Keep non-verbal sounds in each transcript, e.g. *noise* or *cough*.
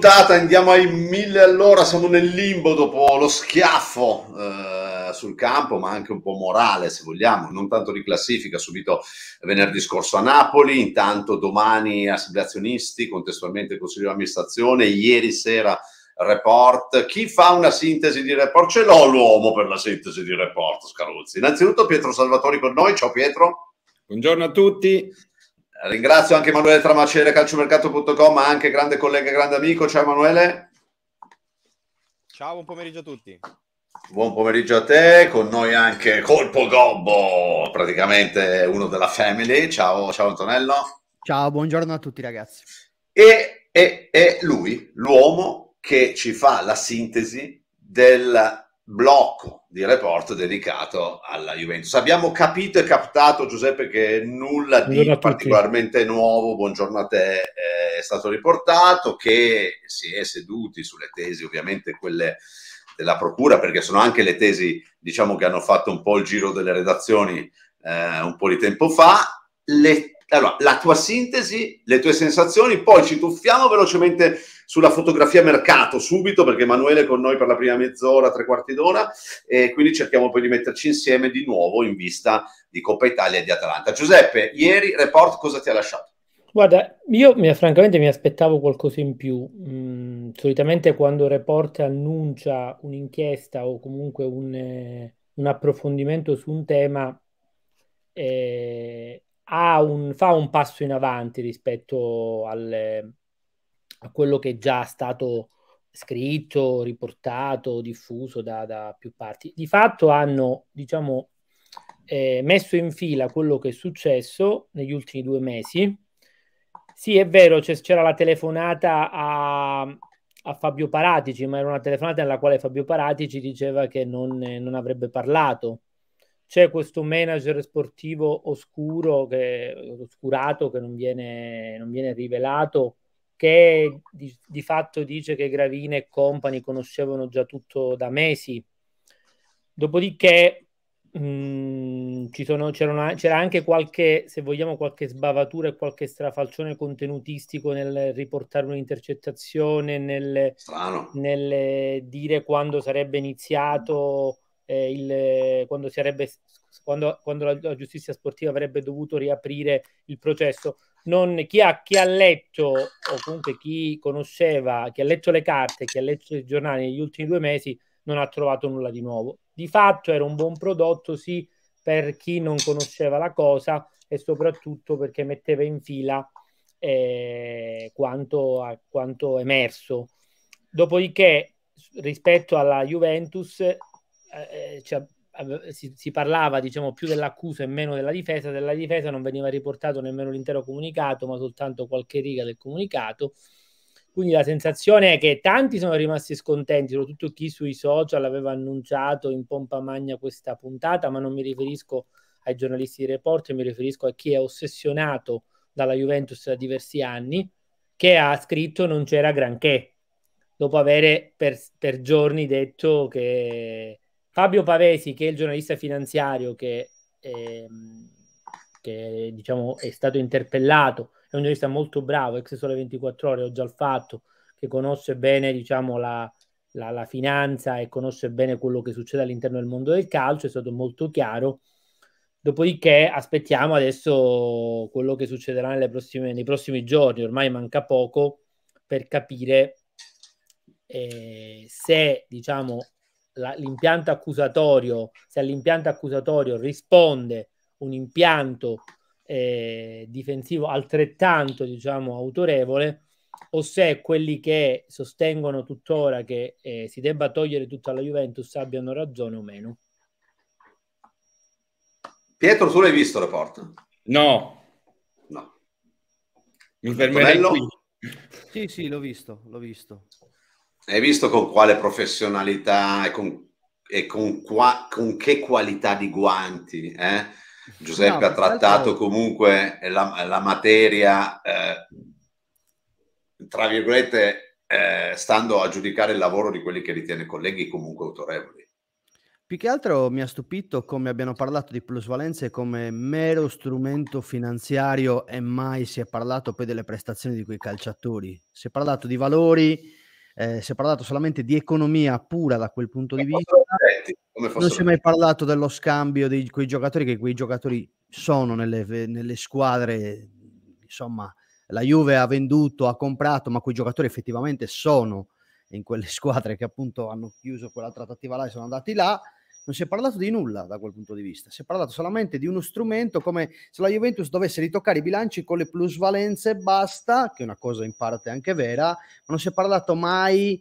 puntata andiamo ai mille all'ora, siamo nel limbo dopo lo schiaffo eh, sul campo, ma anche un po' morale se vogliamo, non tanto di classifica subito venerdì scorso a Napoli, intanto domani assemblea azionisti, contestualmente consiglio di amministrazione, ieri sera report. Chi fa una sintesi di report? Ce l'ho l'uomo per la sintesi di report, Scaruzzi. Innanzitutto Pietro Salvatori con noi, ciao Pietro. Buongiorno a tutti. Ringrazio anche Emanuele Tramacere, calciomercato.com, ma anche grande collega, grande amico. Ciao Emanuele. Ciao, buon pomeriggio a tutti. Buon pomeriggio a te, con noi anche Colpo Gobbo, praticamente uno della family. Ciao, ciao Antonello. Ciao, buongiorno a tutti ragazzi. E, e, e lui, l'uomo che ci fa la sintesi del blocco di report dedicato alla Juventus. Abbiamo capito e captato, Giuseppe, che nulla di particolarmente nuovo, buongiorno a te, eh, è stato riportato, che si è seduti sulle tesi, ovviamente quelle della Procura, perché sono anche le tesi, diciamo, che hanno fatto un po' il giro delle redazioni eh, un po' di tempo fa. Le, allora, la tua sintesi, le tue sensazioni, poi ci tuffiamo velocemente sulla fotografia mercato subito, perché Emanuele è con noi per la prima mezz'ora, tre quarti d'ora, e quindi cerchiamo poi di metterci insieme di nuovo in vista di Coppa Italia e di Atalanta. Giuseppe, ieri report cosa ti ha lasciato? Guarda, io mi, francamente mi aspettavo qualcosa in più. Mm, solitamente quando Report annuncia un'inchiesta o comunque un, eh, un approfondimento su un tema, eh, un, fa un passo in avanti rispetto al, a quello che è già stato scritto, riportato, diffuso da, da più parti. Di fatto hanno, diciamo, eh, messo in fila quello che è successo negli ultimi due mesi. Sì, è vero, c'era la telefonata a, a, Fabio Paratici, ma era una telefonata nella quale Fabio Paratici diceva che non, eh, non avrebbe parlato. C'è questo manager sportivo oscuro, che, oscurato, che non viene, non viene rivelato, che di, di, fatto dice che Gravina e Company conoscevano già tutto da mesi. Dopodiché mh, mm, sono, una, c'era anche qualche, se vogliamo, qualche sbavatura e qualche strafalcione contenutistico nel riportare un'intercettazione, nel, nel dire quando sarebbe iniziato eh, il, quando, sarebbe, quando, quando la, la giustizia sportiva avrebbe dovuto riaprire il processo non, chi, ha, chi, ha, letto, o comunque chi conosceva, chi ha letto le carte, chi ha letto i giornali negli ultimi due mesi, non ha trovato nulla di nuovo. Di fatto era un buon prodotto, sì, per chi non conosceva la cosa e soprattutto perché metteva in fila eh, quanto, a, quanto emerso. Dopodiché, rispetto alla Juventus, eh, cioè, si, si, parlava diciamo, più dell'accusa e meno della difesa, della difesa non veniva riportato nemmeno l'intero comunicato, ma soltanto qualche riga del comunicato. Quindi la sensazione è che tanti sono rimasti scontenti, soprattutto chi sui social aveva annunciato in pompa magna questa puntata, ma non mi riferisco ai giornalisti di report, mi riferisco a chi è ossessionato dalla Juventus da diversi anni, che ha scritto non c'era granché, dopo avere per, per giorni detto che Fabio Pavesi, che è il giornalista finanziario che, ehm, che diciamo, è stato interpellato, è un giornalista molto bravo, ex sole 24 ore, ho già il fatto, che conosce bene diciamo, la, la, la, finanza e conosce bene quello che succede all'interno del mondo del calcio, è stato molto chiaro. Dopodiché aspettiamo adesso quello che succederà prossime, nei prossimi giorni, ormai manca poco per capire eh, se diciamo, la, l'impianto accusatorio, se all'impianto accusatorio risponde un impianto eh, difensivo altrettanto diciamo, autorevole, o se quelli che sostengono tuttora che eh, si debba togliere tutta la Juventus abbiano ragione o meno. Pietro, tu l'hai visto report? No. No. Mi fermerei qui. Sì, sì, l'ho visto, l'ho visto. Hai visto con quale professionalità e con, e con, qua, con che qualità di guanti eh? Giuseppe no, ha trattato comunque la, la materia, eh, tra virgolette, eh, stando a giudicare il lavoro di quelli che ritiene colleghi comunque autorevoli. Più che altro mi ha stupito come abbiano parlato di plusvalenze come mero strumento finanziario e mai si è parlato poi delle prestazioni di quei calciatori. Si è parlato di valori, eh, si è parlato solamente di economia pura da quel punto di vista. non si è mai parlato dello scambio di quei giocatori che quei giocatori sono nelle, nelle squadre, insomma, la Juve ha venduto, ha comprato, ma quei giocatori effettivamente sono in quelle *laughs* squadre che appunto hanno chiuso quella trattativa là e sono andati là non si è parlato di nulla da quel punto di vista, si è parlato solamente di uno strumento come se la Juventus dovesse ritoccare i bilanci con le plusvalenze e basta, che è una cosa in parte anche vera, ma non si è parlato mai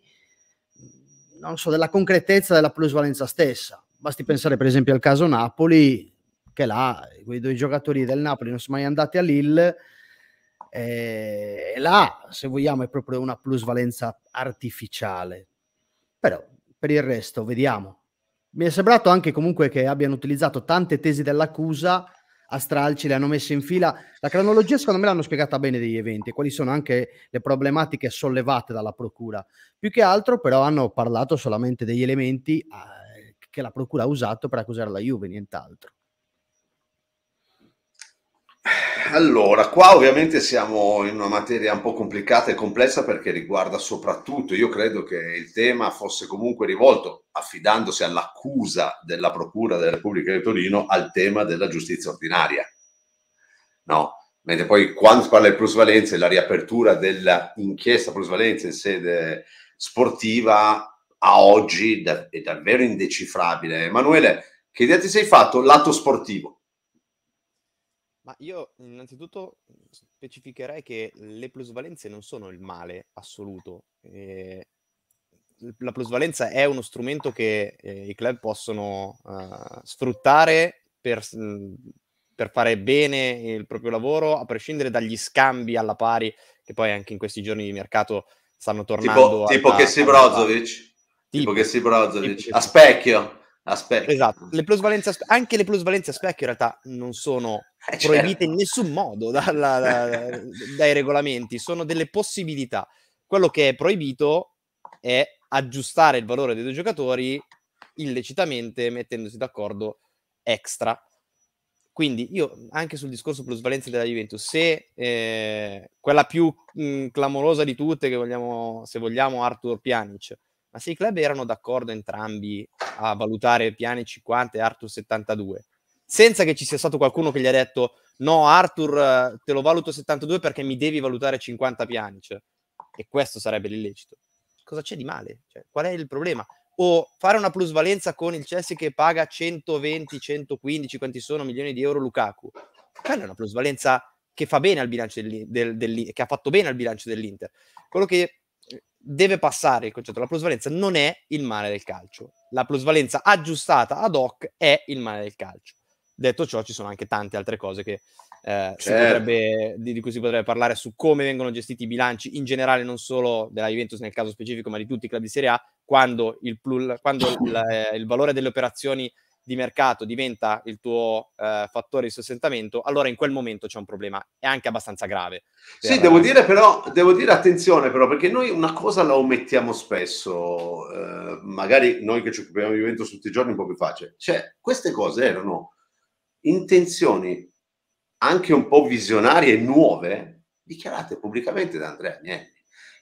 non so, della concretezza della plusvalenza stessa. Basti pensare per esempio al caso Napoli, che là quei due giocatori del Napoli non sono mai andati a Lille, eh, e là se vogliamo è proprio una plusvalenza artificiale. Però per il resto vediamo. Mi è sembrato anche comunque che abbiano utilizzato tante tesi dell'accusa a stralci, le hanno messe in fila. La cronologia secondo me l'hanno spiegata bene degli eventi, quali sono anche le problematiche sollevate dalla procura. Più che altro però hanno parlato solamente degli elementi eh, che la procura ha usato per accusare la Juve, nient'altro. Allora, qua ovviamente siamo in una materia un po' complicata e complessa perché riguarda soprattutto, io credo che il tema fosse comunque rivolto, affidandosi all'accusa della Procura della Repubblica di Torino, al tema della giustizia ordinaria. No? Mentre poi quando si parla di plusvalenza e la riapertura dell'inchiesta plusvalenza in sede sportiva a oggi è davvero indecifrabile. Emanuele, che idea ti sei fatto? Lato sportivo. Ma io innanzitutto specificherei che le plusvalenze non sono il male assoluto. Eh, la plusvalenza è uno strumento che eh, i club possono uh, sfruttare per, per, fare bene il proprio lavoro, a prescindere dagli scambi alla pari, che poi anche in questi giorni di mercato stanno tornando. Tipo, alla, tipo che si Brozovic. Tipo, tipo che si Brozovic. A specchio a specchio. Esatto, le anche le plusvalenze a specchio in realtà non sono eh, certo. proibite in nessun modo dalla, da, *laughs* dai regolamenti, sono delle possibilità. Quello che è proibito è aggiustare il valore dei due giocatori illecitamente mettendosi d'accordo extra. Quindi io anche sul discorso plusvalenze della Juventus, se eh, quella più mh, mm, clamorosa di tutte, che vogliamo, se vogliamo, Arthur Pianic, ma se i club erano d'accordo entrambi a valutare Piani 50 e Arthur 72, senza che ci sia stato qualcuno che gli ha detto no Arthur eh, te lo valuto 72 perché mi devi valutare 50 Piani, cioè, e questo sarebbe l'illecito, cosa c'è di male? Cioè, qual è il problema? O fare una plusvalenza con il Chelsea che paga 120, 115, quanti sono milioni di euro Lukaku. Quella è una plusvalenza che fa bene al bilancio del, del, del, che ha fatto bene al bilancio dell'Inter. Quello che deve passare il concetto. La plusvalenza non è il male del calcio. La plusvalenza aggiustata ad hoc è il male del calcio. Detto ciò, ci sono anche tante altre cose che, eh, certo. potrebbe, di, di, cui si potrebbe parlare su come vengono gestiti i bilanci in generale, non solo della Juventus nel caso specifico, ma di tutti i club di Serie A, quando il, plul, quando il, eh, il valore delle operazioni di mercato diventa il tuo eh, fattore di sostentamento, allora in quel momento c'è un problema, è anche abbastanza grave. Per... Sì, devo dire però, devo dire attenzione però, perché noi una cosa la omettiamo spesso, eh, magari noi che ci occupiamo di Juventus tutti i giorni è un po' più facile, cioè queste cose erano intenzioni anche un po' visionarie e nuove dichiarate pubblicamente da Andrea Agnelli.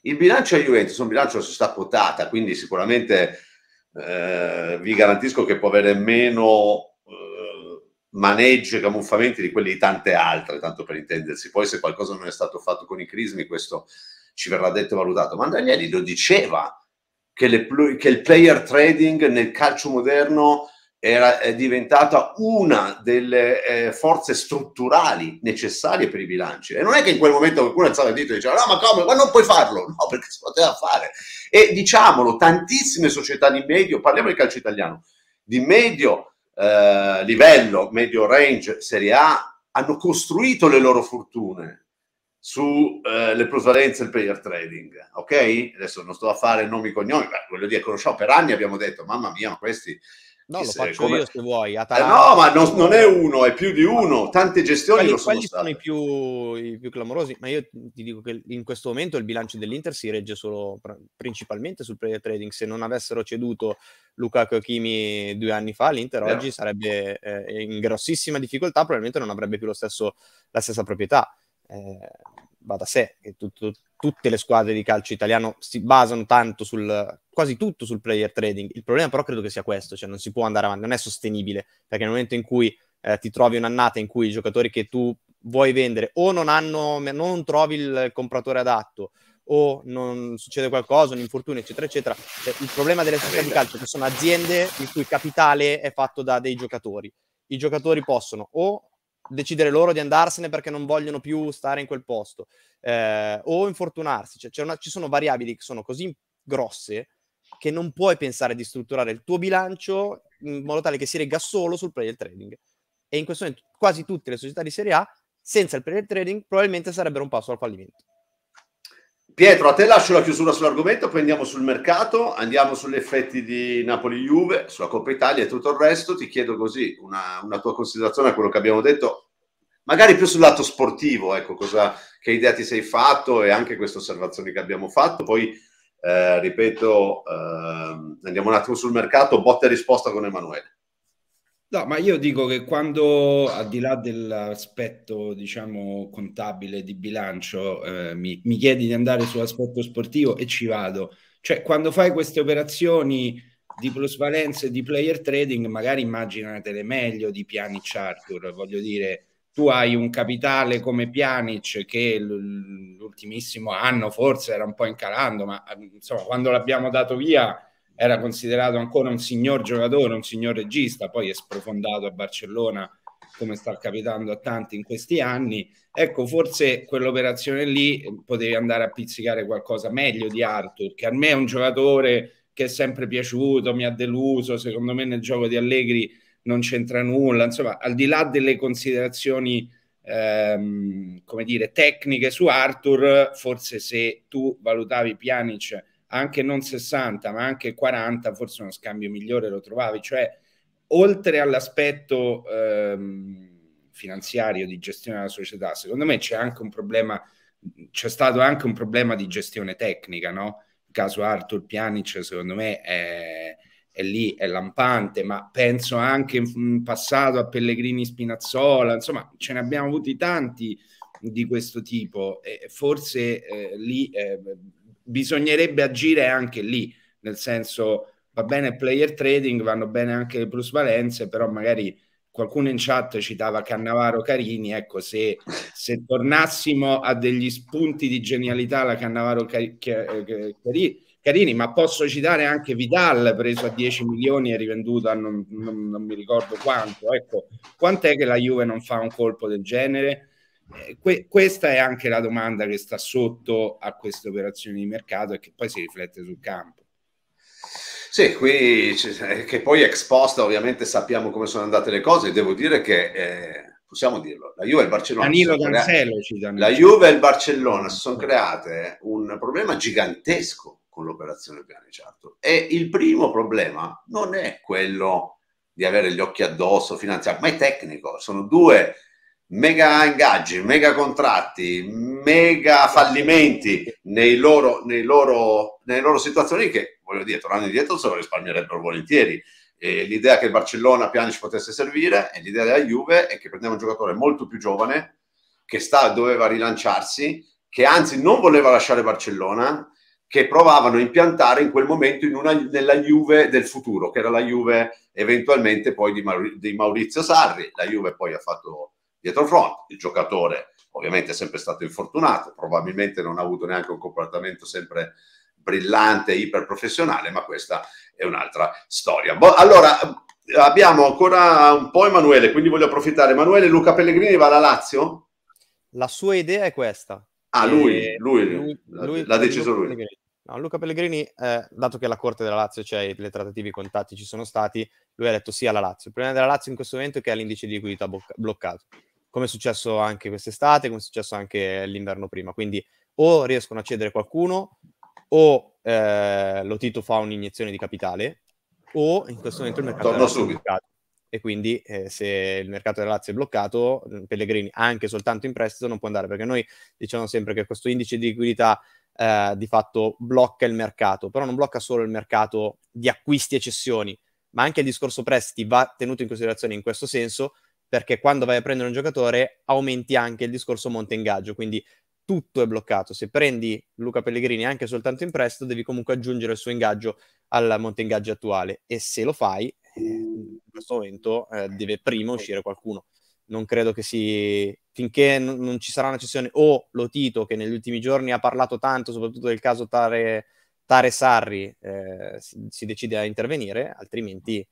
Il bilancio a Juventus è un bilancio a società quotata, quindi sicuramente eh, vi garantisco che può avere meno eh, maneggio e camuffamenti di quelli di tante altre, tanto per intendersi. Poi se qualcosa non è stato fatto con i crismi, questo ci verrà detto e valutato. Ma Danieli lo diceva che, le, che il player trading nel calcio moderno era diventata una delle eh, forze strutturali necessarie per i bilanci. E non è che in quel momento qualcuno alzava il dito e diceva no ma come, ma non puoi farlo, no perché si poteva fare. E diciamolo, tantissime società di medio, parliamo di calcio italiano, di medio eh, livello, medio range, Serie A, hanno costruito le loro fortune sulle eh, plusvalenze e il player trading, ok? Adesso non sto a fare nomi e cognomi, ma voglio dire, conosciamo per anni, abbiamo detto, mamma mia, ma questi No, lo faccio come... io se vuoi. Atalanta. Eh no, ma non, non, è uno, è più di uno. Tante gestioni quelli, lo sono quelli state. sono i più, i più, clamorosi, ma io ti dico che in questo momento il bilancio dell'Inter si regge solo principalmente sul player trading. Se non avessero ceduto Luca e due anni fa, l'Inter Vero. oggi sarebbe eh, in grossissima difficoltà, probabilmente non avrebbe più stesso, la stessa proprietà. Eh, va da sé, che tutto, tutte le squadre di calcio italiano si basano tanto sul quasi tutto sul player trading. Il problema però credo che sia questo, cioè non si può andare avanti, non è sostenibile, perché nel momento in cui eh, ti trovi un'annata in cui i giocatori che tu vuoi vendere o non hanno non trovi il compratore adatto o non succede qualcosa, un infortunio, eccetera, eccetera. Cioè il problema delle società di calcio è che sono aziende il cui capitale è fatto da dei giocatori. I giocatori possono o decidere loro di andarsene perché non vogliono più stare in quel posto eh, o infortunarsi. Cioè, una, ci sono variabili che sono così grosse che non puoi pensare di strutturare il tuo bilancio in modo tale che si regga solo sul player trading. E in questo momento quasi tutte le società di Serie A senza il player trading probabilmente sarebbero un passo al fallimento. Pietro, a te lascio la chiusura sull'argomento, poi andiamo sul mercato, andiamo sugli effetti di Napoli-Juve, sulla Coppa Italia e tutto il resto. Ti chiedo così una, una tua considerazione a quello che abbiamo detto, magari più sul lato sportivo, ecco, cosa, che idea ti sei fatto e anche queste osservazioni che abbiamo fatto. Poi, eh, ripeto, eh, andiamo un attimo sul mercato, botta e risposta con Emanuele. No, ma io dico che quando, al di là dell'aspetto, diciamo, contabile di bilancio, eh, mi, mi, chiedi di andare sull'aspetto sportivo e ci vado. Cioè, quando fai queste operazioni di plusvalenze, di player trading, magari immaginatele meglio di Pjanic Arthur. Voglio dire, tu hai un capitale come Pjanic che l'ultimissimo anno forse era un po' incalando, ma ehm, insomma, quando l'abbiamo dato via era considerato ancora un signor giocatore, un signor regista, poi è sprofondato a Barcellona come sta capitando a tanti in questi anni. Ecco, forse quell'operazione lì eh, potevi andare a pizzicare qualcosa meglio di Arthur, che a me è un giocatore che è sempre piaciuto, mi ha deluso, secondo me nel gioco di Allegri non c'entra nulla, insomma, al di là delle considerazioni ehm, come dire, tecniche su Arthur, forse se tu valutavi Pjanic anche non 60 ma anche 40 forse uno scambio migliore lo trovavi cioè oltre all'aspetto ehm, finanziario di gestione della società secondo me c'è anche un problema c'è stato anche un problema di gestione tecnica no? il caso Arthur Pjanic secondo me è, è lì è lampante ma penso anche in passato a Pellegrini Spinazzola insomma ce ne abbiamo avuti tanti di questo tipo e forse eh, lì eh, bisognerebbe agire anche lì, nel senso va bene il player trading, vanno bene anche le plusvalenze, però magari qualcuno in chat citava Cannavaro Carini, ecco se, se tornassimo a degli spunti di genialità la Cannavaro Car- eh, Car- Car- Carini, ma posso citare anche Vidal preso a 10 milioni e rivenduto a non, non, non mi ricordo quanto, ecco quant'è che la Juve non fa un colpo del genere? Eh, que- questa è anche la domanda che sta sotto a queste operazioni di mercato e che poi si riflette sul campo. Sì, qui che poi ex posta ovviamente sappiamo come sono andate le cose, devo dire che eh, possiamo dirlo, la Juve e il Barcellona Danilo Cancelo ci La Juve e il Barcellona si sono create un problema gigantesco con l'operazione pianeggiato e il primo problema non è quello di avere gli occhi addosso finanziario, ma è tecnico, sono due mega ingaggi, mega contratti, mega fallimenti nei loro, nei loro, nelle loro situazioni che, voglio dire, tornando indietro se lo risparmierebbero volentieri. E l'idea che il Barcellona ci potesse servire e l'idea della Juve è che prendeva un giocatore molto più giovane che sta, doveva rilanciarsi, che anzi non voleva lasciare Barcellona, che provavano a impiantare in quel momento in una, nella Juve del futuro, che era la Juve eventualmente poi di, Maur- di Maurizio Sarri. La Juve poi ha fatto Pietrofront, il giocatore ovviamente è sempre stato infortunato, probabilmente non ha avuto neanche un comportamento sempre brillante, iperprofessionale, ma questa è un'altra storia. Bo- allora, abbiamo ancora un po' Emanuele, quindi voglio approfittare. Emanuele, Luca Pellegrini va alla Lazio? La sua idea è questa. Ah, lui, lui, lui, lui l'ha deciso lui. No, Luca Pellegrini, eh, dato che la corte della Lazio, cioè le trattative, i contatti ci sono stati, lui ha detto sì alla Lazio. Il problema della Lazio in questo momento è che ha l'indice di liquidità bloccato come è successo anche quest'estate, come è successo anche l'inverno prima. Quindi o riescono a cedere qualcuno o eh, Tito fa un'iniezione di capitale o in questo momento il mercato Torno subito. E quindi eh, se il mercato della Lazio è bloccato, mm, Pellegrini anche soltanto in prestito non può andare perché noi diciamo sempre che questo indice di liquidità eh, di fatto blocca il mercato, però non blocca solo il mercato di acquisti e cessioni, ma anche il discorso prestiti va tenuto in considerazione in questo senso perché quando vai a prendere un giocatore aumenti anche il discorso monte ingaggio, quindi tutto è bloccato. Se prendi Luca Pellegrini anche soltanto in prestito, devi comunque aggiungere il suo ingaggio al monte ingaggio attuale e se lo fai, eh, in questo momento eh, deve prima uscire qualcuno. Non credo che si... finché n- non ci sarà una cessione o lo Tito che negli ultimi giorni ha parlato tanto, soprattutto del caso Tare, Tare Sarri, eh, si, si decide a intervenire, altrimenti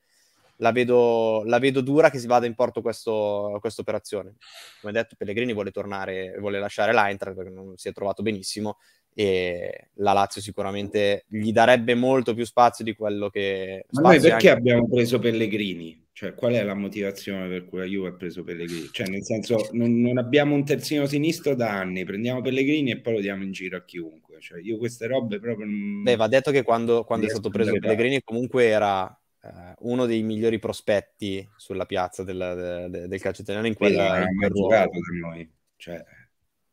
la vedo, la vedo dura che si vada in porto questa operazione. Come detto, Pellegrini vuole tornare, vuole lasciare l'Eintracht perché non si è trovato benissimo e la Lazio sicuramente gli darebbe molto più spazio di quello che... Ma noi perché anche... abbiamo preso Pellegrini? Cioè, qual è la motivazione per cui la Juve ha preso Pellegrini? Cioè, nel senso, non, non abbiamo un terzino sinistro da anni, prendiamo Pellegrini e poi lo diamo in giro a chiunque. Cioè, io queste robe proprio... Beh, va detto che quando, quando è stato preso Pellegrini comunque era eh, uno dei migliori prospetti sulla piazza della, de, del calcio italiano in quella in giocato da noi. Cioè...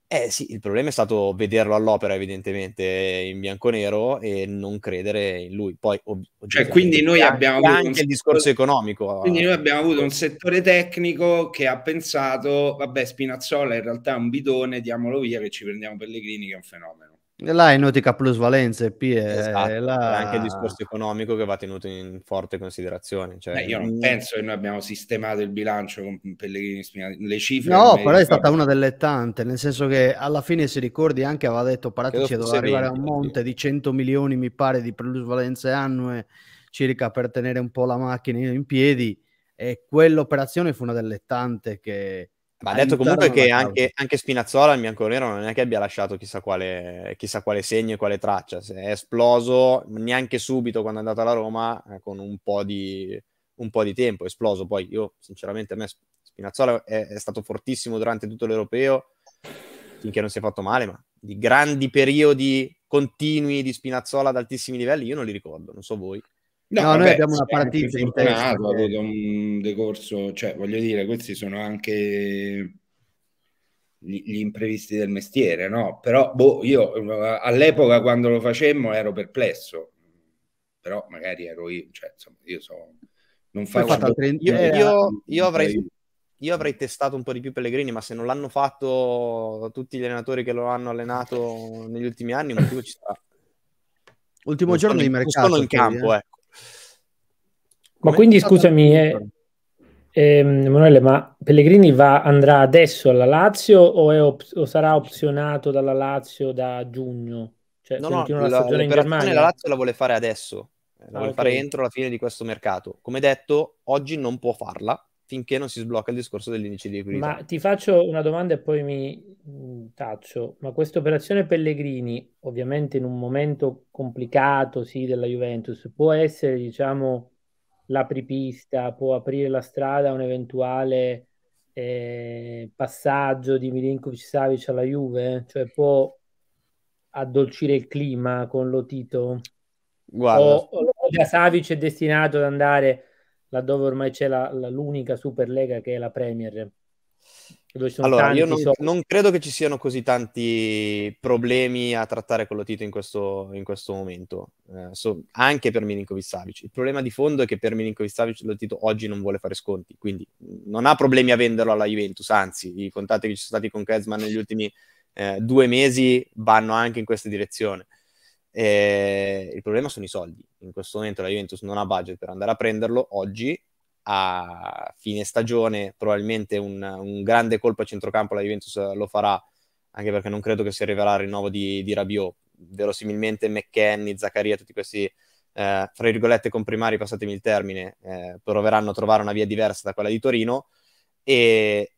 Eh sì, il problema è stato vederlo all'opera evidentemente in bianco-nero e non credere in lui. Poi, cioè, quindi noi abbiamo anche, avuto anche il discorso settore... economico. Quindi noi abbiamo avuto un settore tecnico che ha pensato, vabbè, Spinazzola in realtà è un bidone, diamolo via che ci prendiamo Pellegrini che è un fenomeno. Là inutica plusvalenza e P è, esatto. là... è anche il discorso economico che va tenuto in forte considerazione. Cioè... Beh, io non penso che noi abbiamo sistemato il bilancio con Pellegrini le cifre. No, però è stata una delle tante, nel senso che alla fine, se ricordi, anche aveva detto Paratici doveva arrivare a un monte sì. di 100 milioni, mi pare, di plusvalenze annue circa per tenere un po' la macchina in piedi e quell'operazione fu una delle tante che ma ha detto comunque che anche, anche, Spinazzola, il bianco nero, non è che abbia lasciato chissà quale, chissà quale segno e quale traccia. Se è esploso neanche subito quando è andato alla Roma, eh, con un po, di, un po' di tempo. È esploso poi. Io, sinceramente, a me Spinazzola è, è stato fortissimo durante tutto l'Europeo, finché non si è fatto male, ma di grandi periodi continui di Spinazzola ad altissimi livelli io non li ricordo, non so voi. No, no vabbè, noi abbiamo una partita in testa. Ha avuto un decorso, cioè voglio dire, questi sono anche gli, gli imprevisti del mestiere, no? Però boh, io eh, all'epoca quando lo facemmo ero perplesso, però magari ero io, cioè insomma, io so, Non faccio... Eh, io, io, io avrei... Io avrei testato un po' di più Pellegrini, ma se non l'hanno fatto tutti gli allenatori che lo hanno allenato negli ultimi anni, un motivo ci sarà. Ultimo non giorno di mercato. Sono in campo, eh. eh ma quindi scusami, eh, eh, Emanuele, ma Pellegrini va, andrà adesso alla Lazio o, op- o, sarà opzionato dalla Lazio da giugno? Cioè, no, no, la, stagione in Germania? la Lazio la vuole fare adesso, eh, la ah, vuole okay. fare entro la fine di questo mercato. Come detto, oggi non può farla finché non si sblocca il discorso dell'indice di equilibrio. Ma ti faccio una domanda e poi mi mm, taccio. Ma questa operazione Pellegrini, ovviamente in un momento complicato sì, della Juventus, può essere, diciamo l'apripista, può aprire la strada a un eventuale eh, passaggio di Milinkovic-Savic alla Juve? Cioè può addolcire il clima con lo Tito? Guarda. O, o Savic è destinato ad andare laddove ormai c'è la, la, l'unica Superlega che è la Premier? dove sono allora, tanti, io non, so... non, credo che ci siano così tanti problemi a trattare con Lotito in questo, in questo momento, eh, so, anche per Milinkovic Savic. Il problema di fondo è che per Milinkovic Savic Lotito oggi non vuole fare sconti, quindi non ha problemi a venderlo alla Juventus, anzi i contatti che ci sono stati con Kezman negli ultimi eh, due mesi vanno anche in questa direzione. Eh, il problema sono i soldi. In questo momento la Juventus non ha budget per andare a prenderlo oggi a fine stagione, probabilmente un, un, grande colpo a centrocampo la Juventus lo farà, anche perché non credo che si arriverà al rinnovo di, di Rabiot, verosimilmente McKenny, Zaccaria, tutti questi eh, fra virgolette comprimari, passatemi il termine, eh, proveranno a trovare una via diversa da quella di Torino e,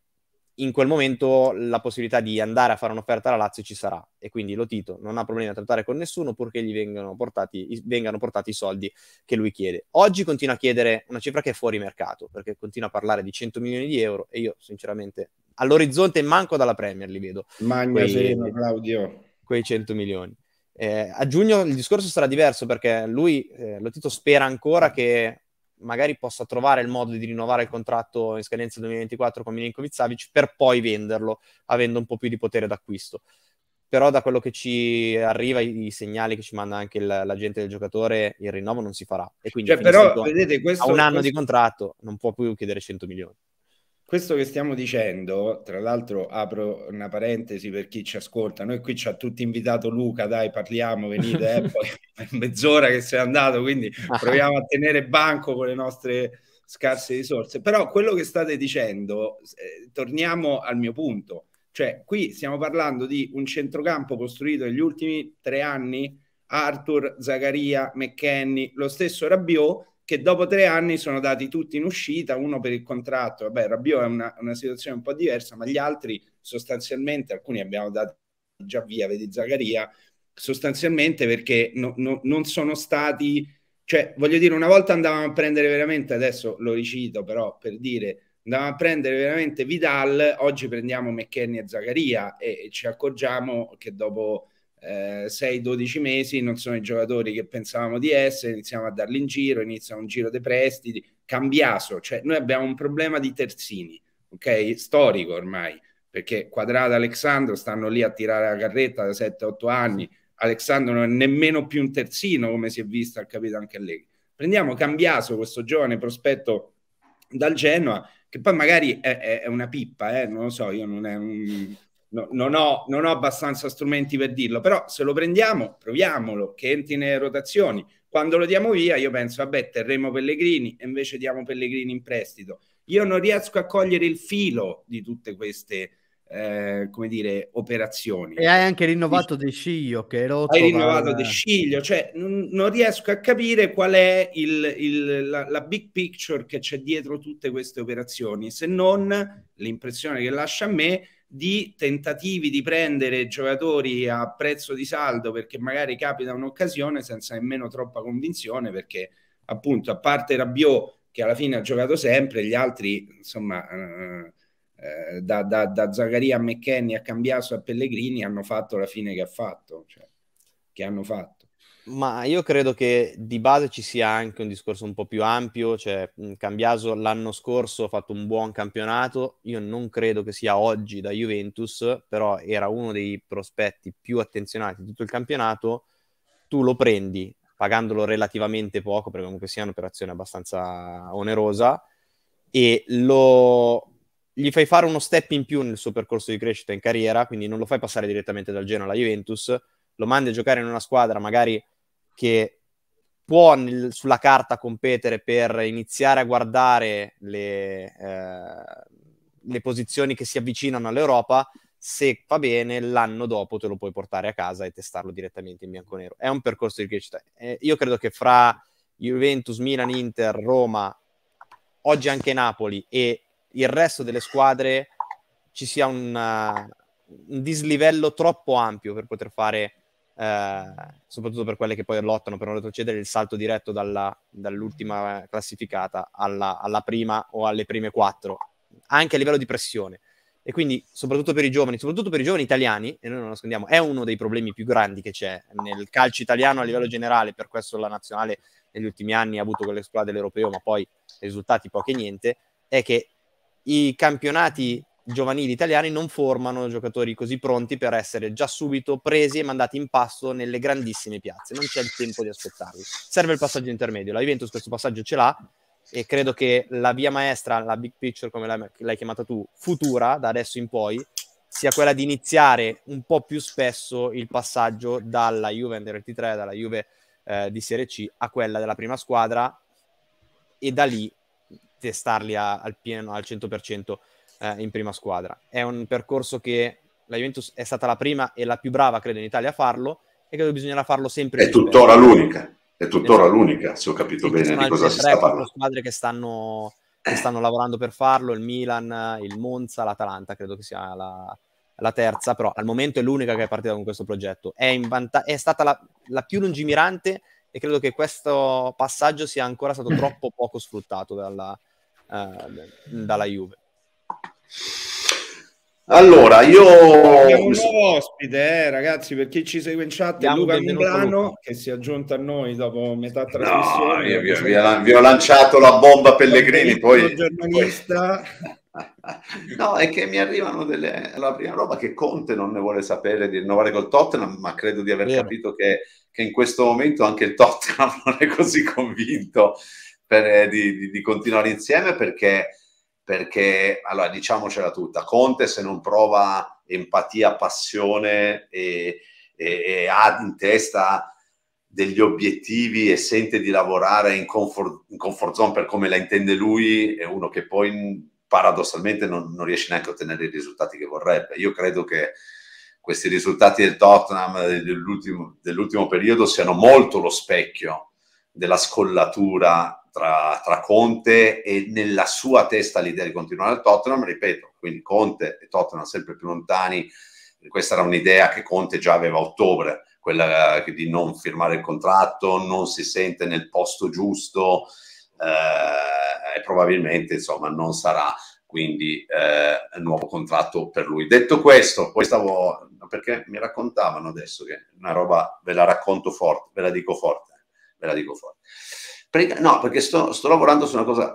in quel momento la possibilità di andare a fare un'offerta alla Lazio ci sarà e quindi Lotito non ha problemi a trattare con nessuno purché gli vengano portati, vengano portati, i soldi che lui chiede. Oggi continua a chiedere una cifra che è fuori mercato perché continua a parlare di 100 milioni di euro e io sinceramente all'orizzonte manco dalla Premier li vedo. Magna sera, Claudio. Quei 100 milioni. Eh, a giugno il discorso sarà diverso perché lui, eh, lo spera ancora che magari possa trovare il modo di rinnovare il contratto in scadenza 2024 con Milinkovic Savic per poi venderlo, avendo un po' più di potere d'acquisto. Però da quello che ci arriva, i, segnali che ci manda anche il, l'agente del giocatore, il rinnovo non si farà. E quindi cioè, però, vedete, questo, a un anno questo... di contratto non può più chiedere 100 milioni questo che stiamo dicendo, tra l'altro apro una parentesi per chi ci ascolta, noi qui ci ha tutti invitato Luca, dai parliamo, venite, eh, *laughs* poi è mezz'ora che sei andato, quindi ah. proviamo a tenere banco con le nostre scarse risorse, però quello che state dicendo, eh, torniamo al mio punto, cioè qui stiamo parlando di un centrocampo costruito negli ultimi tre anni, Arthur, Zagaria, McKenny, lo stesso Rabiot, che dopo tre anni sono dati tutti in uscita, uno per il contratto, vabbè Rabio è una, una situazione un po' diversa, ma gli altri sostanzialmente, alcuni abbiamo dato già via, vedi Zagaria, sostanzialmente perché no, no, non sono stati, cioè voglio dire, una volta andavamo a prendere veramente, adesso lo ricito però per dire, andavamo a prendere veramente Vidal, oggi prendiamo McKenny e Zagaria e, e ci accorgiamo che dopo eh, 6-12 mesi non sono i giocatori che pensavamo di essere, iniziamo a darli in giro, inizia un giro dei prestiti, cambiaso, cioè noi abbiamo un problema di terzini, ok? Storico ormai, perché Quadrata e Alexandro stanno lì a tirare la carretta da 7-8 anni, Alexandro non è nemmeno più un terzino come si è visto, ha capito anche lei. Prendiamo Cambiaso, questo giovane prospetto dal Genoa, che poi magari è, è una pippa, eh? non lo so, io non è un no, non, ho, non ho abbastanza strumenti per dirlo, però se lo prendiamo, proviamolo, che entri nelle rotazioni. Quando lo diamo via, io penso, vabbè, terremo Pellegrini e invece diamo Pellegrini in prestito. Io non riesco a cogliere il filo di tutte queste eh, come dire, operazioni. E hai anche rinnovato De Sciglio, che ero Hai rinnovato De Sciglio, cioè non, non, riesco a capire qual è il, il, la, la, big picture che c'è dietro tutte queste operazioni, se non l'impressione che lascia a me di tentativi di prendere giocatori a prezzo di saldo perché magari capita un'occasione senza nemmeno troppa convinzione perché appunto a parte Rabiot che alla fine ha giocato sempre gli altri insomma eh, eh da, da, da Zagaria a McKenny a Cambiaso a Pellegrini hanno fatto la fine che ha fatto cioè, che hanno fatto ma io credo che di base ci sia anche un discorso un po' più ampio, cioè mhmm, Cambiaso l'anno scorso ha fatto un buon campionato, io non credo che sia oggi da Juventus, però era uno dei prospetti più attenzionati di tutto il campionato, tu lo prendi pagandolo relativamente poco, perché comunque sia un'operazione abbastanza onerosa, e lo... gli fai fare uno step in più nel suo percorso di crescita in carriera, quindi non lo fai passare direttamente dal Genoa alla Juventus, lo mandi a giocare in una squadra magari che può nel, sulla carta competere per iniziare a guardare le, eh, le posizioni che si avvicinano all'Europa, se va bene l'anno dopo te lo puoi portare a casa e testarlo direttamente in bianco-nero. È un percorso di crescita. Eh, io credo che fra Juventus, Milan, Inter, Roma, oggi anche Napoli e il resto delle squadre ci sia un, uh, un dislivello troppo ampio per poter fare eh, soprattutto per quelle che poi lottano per non retrocedere, il salto diretto dalla, dall'ultima eh, classificata alla, alla, prima o alle prime quattro, anche a livello di pressione. E quindi, soprattutto per i giovani, soprattutto per i giovani italiani, e noi non nascondiamo, è uno dei problemi più grandi che c'è nel calcio italiano a livello generale, per questo la nazionale negli ultimi anni ha avuto quell'esploa dell'europeo, ma poi risultati pochi e niente, è che i campionati giovanili italiani non formano giocatori così pronti per essere già subito presi e mandati in pasto nelle grandissime piazze. Non c'è il tempo di aspettarli. Serve il passaggio intermedio. La Juventus questo passaggio ce l'ha e credo che la via maestra, la big picture come l'hai, chiamata tu, futura da adesso in poi, sia quella di iniziare un po' più spesso il passaggio dalla Juve Under 23, dalla Juve eh, di Serie C a quella della prima squadra e da lì testarli a, al pieno, al 100% eh, in prima squadra. È un percorso che la Juventus è stata la prima e la più brava, credo, in Italia a farlo e credo bisognerà farlo sempre. È tuttora bene. l'unica, è tuttora esatto. l'unica, se ho capito bene di cosa si sta parlando. Sono squadre che stanno, che stanno lavorando per farlo, il Milan, il Monza, l'Atalanta, credo che sia la, la terza, però al momento è l'unica che è partita con questo progetto. È, vanta- è stata la, la, più lungimirante e credo che questo passaggio sia ancora stato *laughs* troppo poco sfruttato dalla, eh, dalla Juve. Allora, io... Abbiamo un nuovo ospite, eh, ragazzi, per chi ci segue in chat, Diamo Luca Milano, che si è aggiunto a noi dopo metà trasmissione. No, io vi, vi, ho, vi, ho lanciato la bomba Pellegrini, poi... giornalista... *laughs* no, è che mi arrivano delle... La prima roba che Conte non ne vuole sapere di rinnovare col Tottenham, ma credo di aver yeah. capito che, che, in questo momento anche il Tottenham *laughs* non è così convinto per, eh, di, di, di continuare insieme perché perché, allora, diciamocela tutta, Conte se non prova empatia, passione e, e, e ha in testa degli obiettivi e sente di lavorare in comfort, in comfort, zone per come la intende lui, è uno che poi paradossalmente non, non riesce neanche a ottenere i risultati che vorrebbe. Io credo che questi risultati del Tottenham dell'ultimo, dell'ultimo periodo siano molto lo specchio della scollatura tra, tra, Conte e nella sua testa l'idea di continuare al Tottenham, ripeto, quindi Conte e Tottenham sempre più lontani, questa era un'idea che Conte già aveva a ottobre, quella eh, di non firmare il contratto, non si sente nel posto giusto eh, e probabilmente insomma non sarà quindi eh, nuovo contratto per lui. Detto questo, poi stavo perché mi raccontavano adesso che una roba ve la racconto forte, ve la dico forte, eh, ve la dico forte. No, perché sto, sto lavorando su una cosa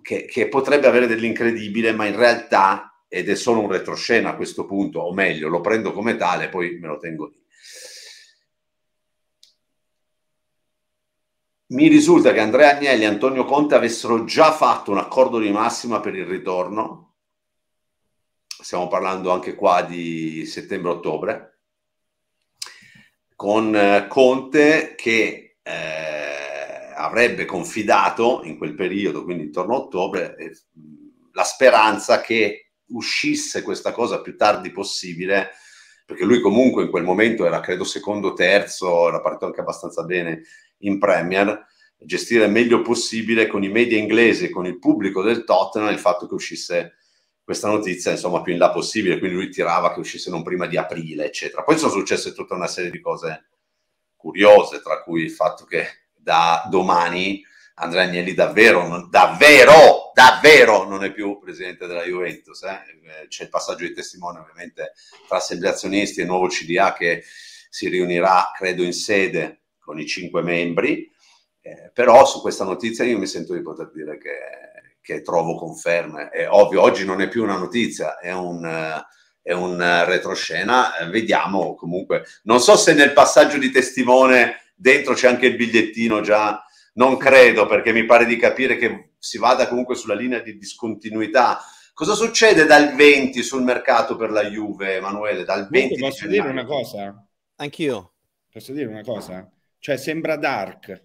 che, che, potrebbe avere dell'incredibile, ma in realtà, ed è solo un retroscena a questo punto, o meglio, lo prendo come tale, poi me lo tengo lì. Mi risulta che Andrea Agnelli e Antonio Conte avessero già fatto un accordo di massima per il ritorno. Stiamo parlando anche qua di settembre-ottobre. Con eh, Conte che... Eh, avrebbe confidato in quel periodo, quindi intorno a ottobre, eh, la speranza che uscisse questa cosa più tardi possibile, perché lui comunque in quel momento era credo secondo o terzo, era partito anche abbastanza bene in Premier, gestire il meglio possibile con i media inglesi, con il pubblico del Tottenham, il fatto che uscisse questa notizia insomma più in là possibile, quindi lui tirava che uscisse non prima di aprile, eccetera. Poi sono successe tutta una serie di cose curiose, tra cui il fatto che da domani Andrea Agnelli davvero, non, davvero, davvero non è più presidente della Juventus. Eh? eh c'è il passaggio di testimone ovviamente tra assemblee azionisti e nuovo CDA che si riunirà, credo, in sede con i cinque membri. Eh, però su questa notizia io mi sento di poter dire che, che trovo conferme. È ovvio, oggi non è più una notizia, è un... è un retroscena, eh, vediamo comunque. Non so se nel passaggio di testimone dentro c'è anche il bigliettino già, non credo perché mi pare di capire che si vada comunque sulla linea di discontinuità. Cosa succede dal 20 sul mercato per la Juve, Emanuele? Dal 20 posso di dire una cosa? Anch'io. Posso dire una cosa? Cioè sembra dark.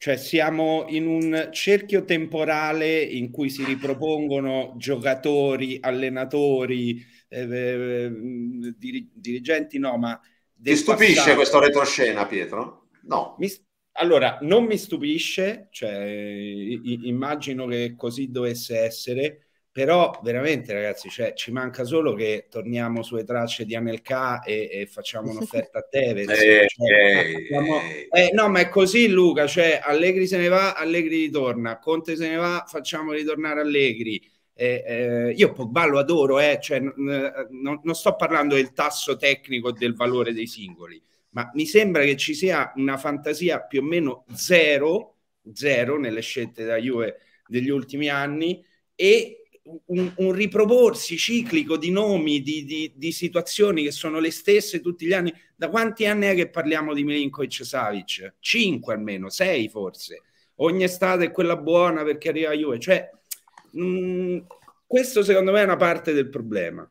Cioè siamo in un cerchio temporale in cui si ripropongono giocatori, allenatori, eh, eh, mm, dirigenti, no, ma ti stupisce passato. questo retroscena, Pietro? No. Mi, allora, non mi stupisce, cioè, i, immagino che così dovesse essere, però veramente ragazzi, cioè, ci manca solo che torniamo sulle tracce di Anelka e, e facciamo un'offerta a Tevez. *laughs* eh, cioè, eh, eh, facciamo... eh, no, ma è così Luca, cioè, Allegri se ne va, Allegri ritorna, Conte se ne va, facciamo ritornare Allegri. Eh, eh, io Pogba lo adoro, eh, cioè, n- n- non sto parlando del tasso tecnico del valore dei singoli, ma mi sembra che ci sia una fantasia più o meno zero, zero nelle scelte da Juve degli ultimi anni e un, un riproporsi ciclico di nomi, di, di, di, situazioni che sono le stesse tutti gli anni. Da quanti anni è che parliamo di Milinkovic Savic? Cinque almeno, sei forse. Ogni estate è quella buona perché arriva Juve. Cioè, Mm, questo secondo me è una parte del problema.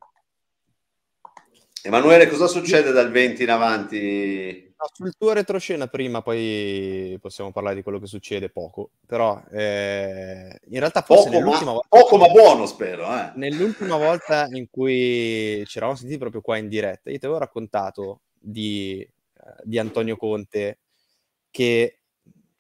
Emanuele, cosa succede dal 20 in avanti? No, sul tuo retroscena prima, poi possiamo parlare di quello che succede poco, però eh, in realtà forse poco, ma, volta, poco ma buono spero. Eh. Nell'ultima volta in cui ci eravamo sentiti proprio qua in diretta, io ti avevo raccontato di, eh, di Antonio Conte che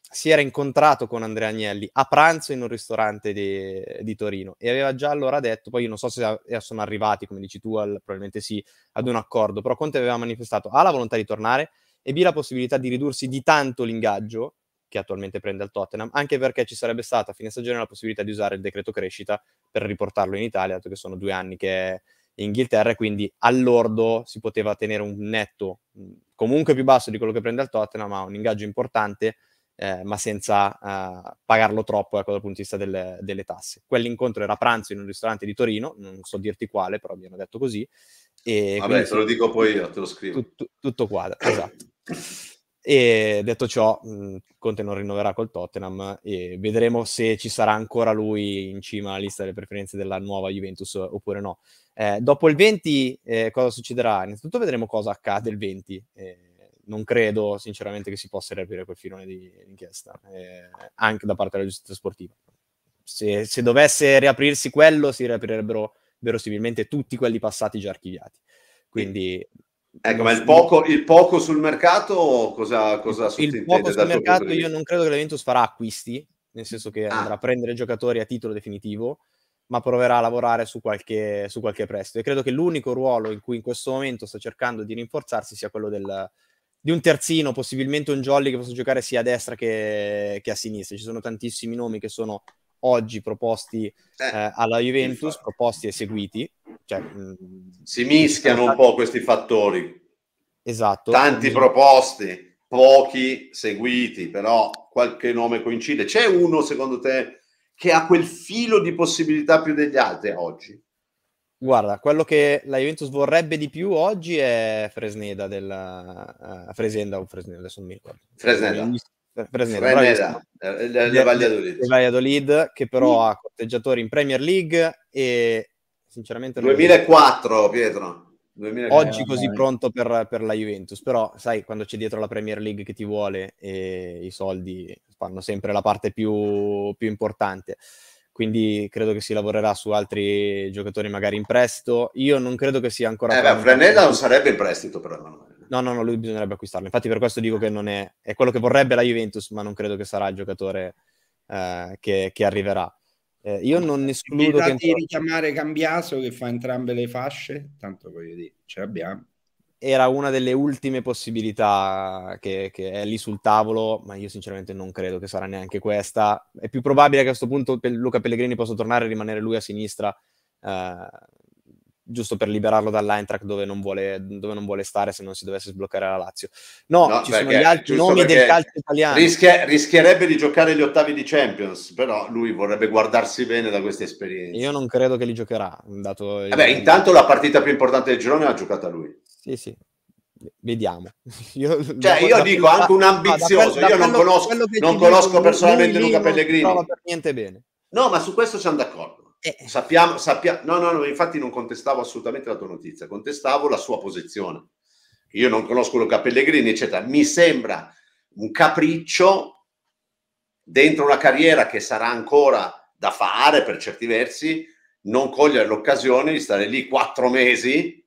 si era incontrato con Andrea Agnelli a pranzo in un ristorante di, di, Torino e aveva già allora detto, poi io non so se eh, sono arrivati, come dici tu, al, probabilmente sì, ad un accordo, però Conte aveva manifestato A la volontà di tornare e B la possibilità di ridursi di tanto l'ingaggio che attualmente prende al Tottenham, anche perché ci sarebbe stata a fine stagione la possibilità di usare il decreto crescita per riportarlo in Italia, dato che sono due anni che è in Inghilterra e quindi all'ordo si poteva tenere un netto comunque più basso di quello che prende al Tottenham, ma un ingaggio importante eh, ma senza eh, pagarlo troppo ecco, dal punto di vista delle, delle, tasse. Quell'incontro era pranzo in un ristorante di Torino, non so dirti quale, però mi hanno detto così. E Vabbè, te lo dico poi io, te lo scrivo. Tutto, tutto quadra, esatto. E detto ciò, mm, Conte non rinnoverà col Tottenham e vedremo se ci sarà ancora lui in cima alla lista delle preferenze della nuova Juventus oppure no. Eh, dopo il 20 eh, cosa succederà? Innanzitutto vedremo cosa accade il 20. Eh, non credo sinceramente che si possa riaprire quel filone di inchiesta, eh, anche da parte della giustizia sportiva. Se, se dovesse riaprirsi quello, si riaprirebbero verosimilmente tutti quelli passati già archiviati. Quindi Ecco, ma il poco, il poco, sul mercato cosa, cosa Il poco sul mercato io non credo che l'Eventus farà acquisti, nel senso che ah. andrà a prendere giocatori a titolo definitivo, ma proverà a lavorare su qualche, su qualche prestito. E credo che l'unico ruolo in cui in questo momento sta cercando di rinforzarsi sia quello del, di un terzino, possibilmente un jolly che possa giocare sia a destra che, che a sinistra. Ci sono tantissimi nomi che sono oggi proposti eh, eh alla Juventus, infatti. proposti e seguiti. Cioè, mm, si mischiano un po' questi fattori. Esatto. Tanti quindi... proposti, pochi seguiti, però qualche nome coincide. C'è uno, secondo te, che ha quel filo di possibilità più degli altri oggi? Guarda, quello che la Juventus vorrebbe di più oggi è Fresneda della uh, eh, Fresenda o Fresneda, adesso non mi ricordo. Fresneda. Fresneda, Fresneda, Fresneda eh, del Valladolid. che però mm. ha corteggiatori in Premier League e sinceramente 2004 Pietro. 2004. Oggi eh, così pronto per, per, la Juventus, però sai quando c'è dietro la Premier League che ti vuole e i soldi fanno sempre la parte più, più importante quindi credo che si lavorerà su altri giocatori magari in prestito. Io non credo che sia ancora... Eh beh, Frenella non sarebbe in prestito però Emanuele. Eh. No, no, no, lui bisognerebbe acquistarlo. Infatti per questo dico che non è... è quello che vorrebbe la Juventus, ma non credo che sarà il giocatore eh, che, che, arriverà. Eh, io non escludo... Mi Che... di richiamare Cambiaso che fa entrambe le fasce, tanto voglio dire, ce l'abbiamo era una delle ultime possibilità che, che, è lì sul tavolo, ma io sinceramente non credo che sarà neanche questa. È più probabile che a questo punto Luca Pellegrini possa tornare e rimanere lui a sinistra, eh, giusto per liberarlo dall'Eintracht dove, dove, non vuole stare se non si dovesse sbloccare la Lazio. No, no ci sono gli altri nomi del calcio italiano. Rischia, rischierebbe di giocare gli ottavi di Champions, però lui vorrebbe guardarsi bene da questa esperienza. Io non credo che li giocherà. Dato Vabbè, il... intanto la partita più importante del girone l'ha giocata lui. Sì, sì, vediamo. *laughs* Io, cioè, da, io dico anche un ambizioso, io non conosco, non conosco personalmente Luca Pellegrini. Non per niente bene. No, ma su questo siamo d'accordo. Eh. Sappiamo, sappiamo, no, no, no, infatti non contestavo assolutamente la tua notizia, contestavo la sua posizione. Io non conosco Luca Pellegrini, eccetera. Mi sembra un capriccio dentro una carriera che sarà ancora da fare per certi versi, non cogliere l'occasione di stare lì quattro mesi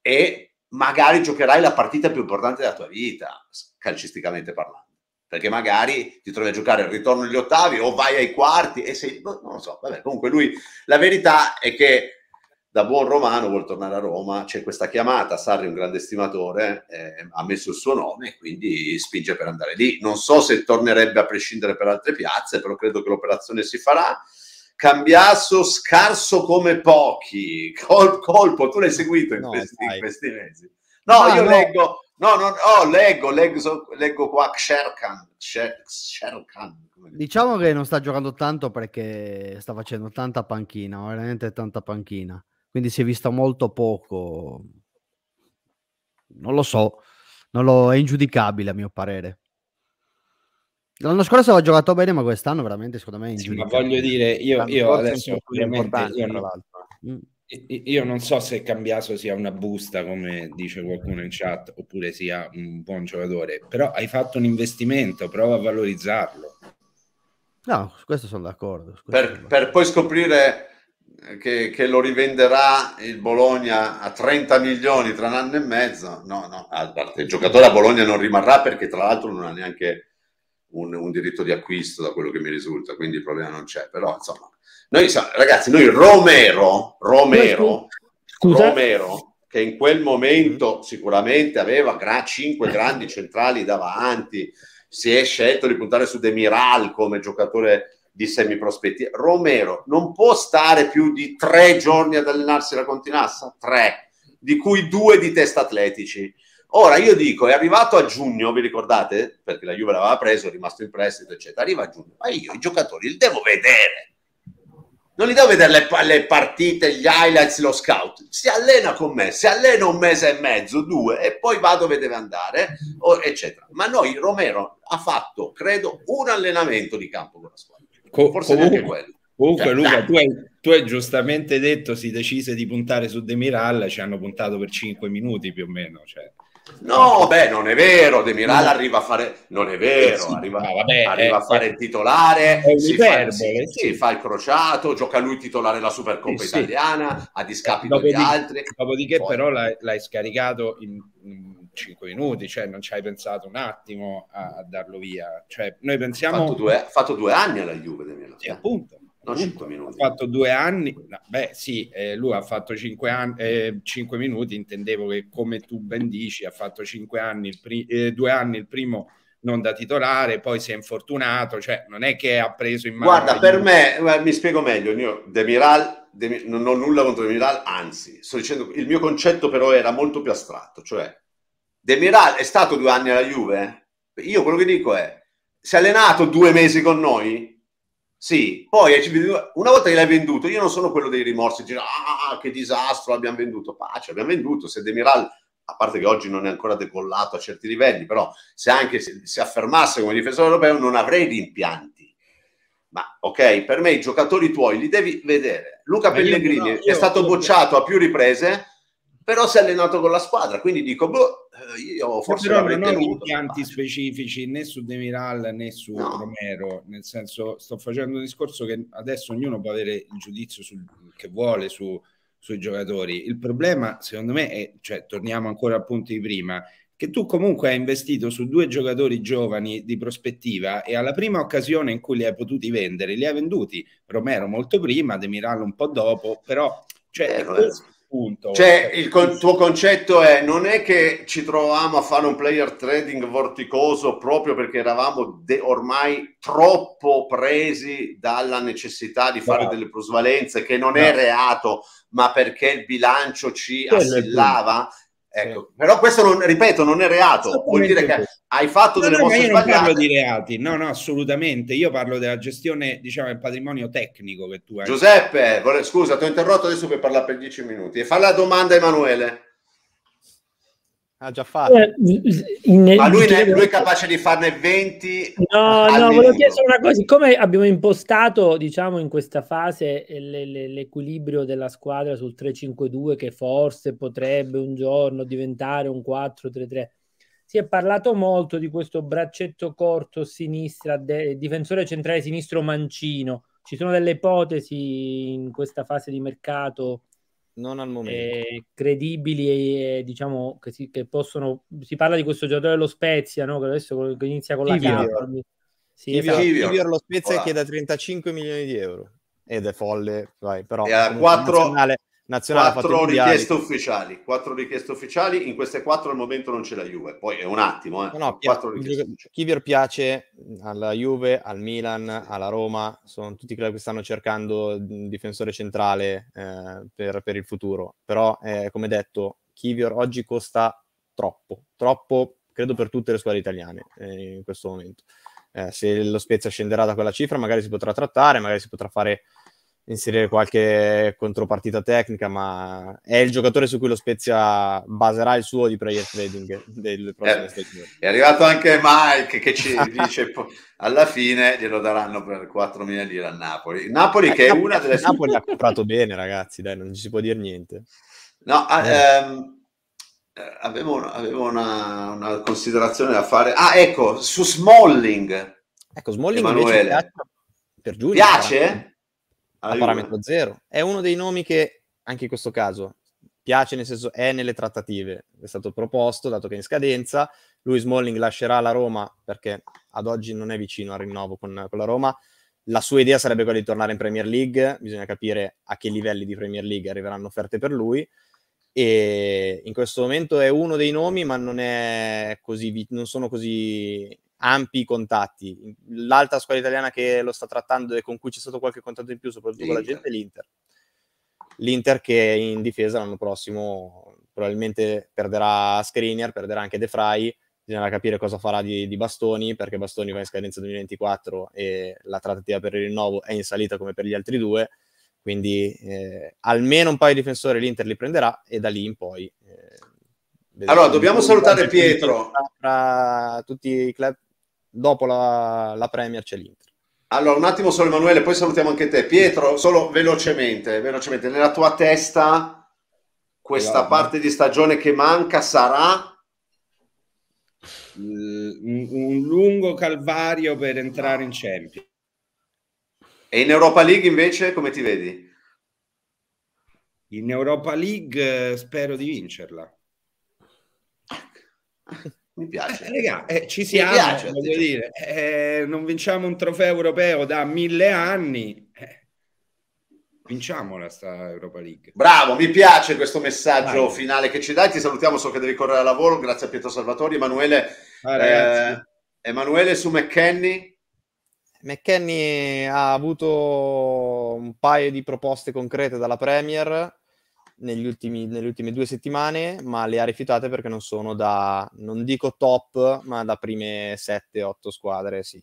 e magari giocherai la partita più importante della tua vita, calcisticamente parlando. Perché magari ti trovi a giocare il ritorno agli ottavi o vai ai quarti e sei... Boh, non lo so, vabbè, comunque lui... La verità è che da buon romano vuol tornare a Roma, c'è questa chiamata, Sarri è un grande estimatore, eh, ha messo il suo nome e quindi spinge per andare lì. Non so se tornerebbe a prescindere per altre piazze, però credo che l'operazione si farà. Cambiasso scarso come pochi, Col, colpo, tu l'hai seguito in, no, questi, in questi, mesi. No, ah, io no. leggo, no, no, oh, leggo, leggo, leggo qua Sherkan, Sherkan. Diciamo che non sta giocando tanto perché sta facendo tanta panchina, veramente tanta panchina, quindi si è visto molto poco. Non lo so, non lo, è ingiudicabile a mio parere. L'anno scorso aveva giocato bene, ma quest'anno veramente, secondo me, è sì, Ma voglio dire, io, io adesso ovviamente io non, mm. io non, so se Cambiaso sia una busta, come dice qualcuno in chat, oppure sia un buon giocatore, però hai fatto un investimento, prova a valorizzarlo. No, su questo sono d'accordo. Questo per, sono per poi scoprire che, che, lo rivenderà il Bologna a 30 milioni tra un anno e mezzo. No, no, a parte il giocatore a Bologna non rimarrà perché tra l'altro non ha neanche un, un, diritto di acquisto da quello che mi risulta, quindi il problema non c'è. Però insomma, noi ragazzi, noi Romero, Romero, Scusa? Romero, che in quel momento mm-hmm. sicuramente aveva gra- cinque grandi centrali davanti, si è scelto di puntare su Demiral come giocatore di semiprospetti. Romero non può stare più di tre giorni ad allenarsi la Continassa, tre, di cui due di test atletici Ora io dico, è arrivato a giugno, vi ricordate? Perché la Juve l'aveva preso, è rimasto in prestito, eccetera. Arriva a giugno, ma io i giocatori li devo vedere. Non li devo vedere le, le partite, gli highlights, lo scout. Si allena con me, si allena un mese e mezzo, due, e poi va dove deve andare, eccetera. Ma noi, Romero, ha fatto, credo, un allenamento di campo con la squadra. Co- Forse comunque, neanche quello. Comunque, cioè, Luca, tu hai, tu hai, giustamente detto si decise di puntare su Demiral, ci hanno puntato per cinque minuti più o meno. Cioè. No, beh, non è vero. Demiral no. arriva a fare. Non è vero, sì, arriva, vabbè, arriva eh, a fare eh. il titolare, si, verbo, fa, si, eh, sì. si, fa, il crociato, gioca lui titolare la Supercoppa eh, italiana sì. a discapito dopodiché, di altri. Dopodiché, Poi. però, l'hai, l'hai scaricato in, in 5 minuti, cioè non ci hai pensato un attimo a, a darlo via. Cioè, noi pensiamo. Ha fatto due, fatto due anni alla Juve, Demiral. Sì, appunto No, 5 minuti. Ha fatto due anni, no, beh sì, eh, lui ha fatto cinque, anni, eh, 5 minuti, intendevo che come tu ben dici ha fatto cinque anni, il pri- eh, due anni il primo non da titolare, poi si è infortunato, cioè non è che ha preso in mano... Guarda, per me, mi spiego meglio, io Demiral, Demi, non ho nulla contro Demiral, anzi, sto dicendo, il mio concetto però era molto più astratto, cioè Demiral è stato due anni alla Juve, io quello che dico è, si è allenato due mesi con noi, sì, poi una volta che l'hai venduto, io non sono quello dei rimorsi, dico, ah, ah, ah, che disastro, l'abbiamo venduto, pace, abbiamo venduto, se Demiral, a parte che oggi non è ancora decollato a certi livelli, però se anche si affermasse come difensore europeo non avrei rimpianti. Ma ok, per me i giocatori tuoi li devi vedere. Luca Pellegrini no, è stato bocciato a più riprese, però si è allenato con la squadra, quindi dico, boh, eh, io cioè, forse però non ho impianti specifici né su Demiral né su no. Romero, nel senso sto facendo un discorso che adesso ognuno può avere il giudizio sul, che vuole su, sui giocatori. Il problema secondo me è, cioè torniamo ancora al punto di prima, che tu comunque hai investito su due giocatori giovani di prospettiva e alla prima occasione in cui li hai potuti vendere, li hai venduti. Romero molto prima, Demiral un po' dopo, però... Cioè, eh, punto. Cioè, eh, il con- tuo concetto è non è che ci trovavamo a fare un player trading vorticoso proprio perché eravamo de- ormai troppo presi dalla necessità di fare no. delle plusvalenze, che non no. è reato, ma perché il bilancio ci assillava Ecco. Sì. Però questo, non, ripeto, non è reato, vuol dire che hai fatto no, delle no, mosse io sbagliate. Non parlo di reati, no, no, assolutamente. Io parlo della gestione, diciamo, del patrimonio tecnico che tu hai. Giuseppe, scusa, ti ho interrotto adesso per parlare per dieci minuti. E fa la domanda a Emanuele. Ha ah, già fatto. Eh, in, Ma lui, chiedo... lui, è capace di farne 20. No, no, volevo chiedere una cosa. Siccome abbiamo impostato, diciamo, in questa fase eh, le, le, l'equilibrio della squadra sul 3-5-2 che forse potrebbe un giorno diventare un 4-3-3. Si è parlato molto di questo braccetto corto sinistra, de- difensore centrale sinistro Mancino. Ci sono delle ipotesi in questa fase di mercato non al momento. Eh, credibili e, e diciamo che, si, che possono... Si parla di questo giocatore dello Spezia, no? che adesso inizia con la K. Sì, esatto. Kivior, lo Spezia Ora. chiede 35 milioni di euro ed è folle, vai, però... E a 4, nazionale. Quattro richieste mondiali. ufficiali, quattro richieste ufficiali, in queste quattro al momento non c'è la Juve, poi è un attimo. Eh. No, no, pia- chi vi piace alla Juve, al Milan, alla Roma, sono tutti club che stanno cercando un difensore centrale eh, per, per, il futuro, però eh, come detto, Kivior oggi costa troppo, troppo credo per tutte le squadre italiane eh, in questo momento. Eh, se lo Spezia scenderà da quella cifra, magari si potrà trattare, magari si potrà fare inserire qualche contropartita tecnica, ma è il giocatore su cui lo Spezia baserà il suo di player trading del eh, prossimo eh, È arrivato anche Mike che ci dice alla fine glielo daranno per 4.000 lire a Napoli. Napoli eh, che è Napoli, una delle... Napoli ha comprato bene ragazzi, dai, non ci si può dire niente. No, ah, eh. ehm, eh, avevo, avevo una, una, considerazione da fare. Ah, ecco, su Smalling. Ecco, Smalling Emanuele. piace per Giulia. Piace? Eh a parametro zero. È uno dei nomi che, anche in questo caso, piace nel senso è nelle trattative, è stato proposto, dato che è in scadenza, lui Smalling lascerà la Roma perché ad oggi non è vicino al rinnovo con, con la Roma, la sua idea sarebbe quella di tornare in Premier League, bisogna capire a che livelli di Premier League arriveranno offerte per lui e in questo momento è uno dei nomi ma non, così, non sono così ampi contatti. L'altra squadra italiana che lo sta trattando e con cui c'è stato qualche contatto in più, soprattutto L'Inter. con la gente, è l'Inter. L'Inter che in difesa l'anno prossimo probabilmente perderà Screener, perderà anche De Frey, bisognerà capire cosa farà di, di, Bastoni, perché Bastoni va in scadenza 2024 e la trattativa per il rinnovo è in salita come per gli altri due, quindi eh, almeno un paio di difensori l'Inter li prenderà e da lì in poi... Eh, allora, dobbiamo salutare Pietro. Tra tutti i club dopo la, la Premier c'è l'Inter. Allora, un attimo solo Emanuele, poi salutiamo anche te. Pietro, solo velocemente, velocemente, nella tua testa questa Guarda. Esatto. parte di stagione che manca sarà? Mm, un, un lungo calvario per entrare in Champions. E in Europa League invece come ti vedi? In Europa League eh, spero di vincerla. *laughs* mi piace. Eh, raga, eh, ci siamo, piace, dire, eh, non vinciamo un trofeo europeo da mille anni. Eh. Vinciamo la sta Europa League. Bravo, mi piace questo messaggio Vai. finale che ci dai. Ti salutiamo, so che devi correre al lavoro. Grazie a Pietro Salvatori. Emanuele, ah, eh, Emanuele su McKenny. McKenny ha avuto un paio di proposte concrete dalla Premier negli ultimi, nelle ultime due settimane, ma le ha rifiutate perché non sono da, non dico top, ma da prime 7-8 squadre, sì.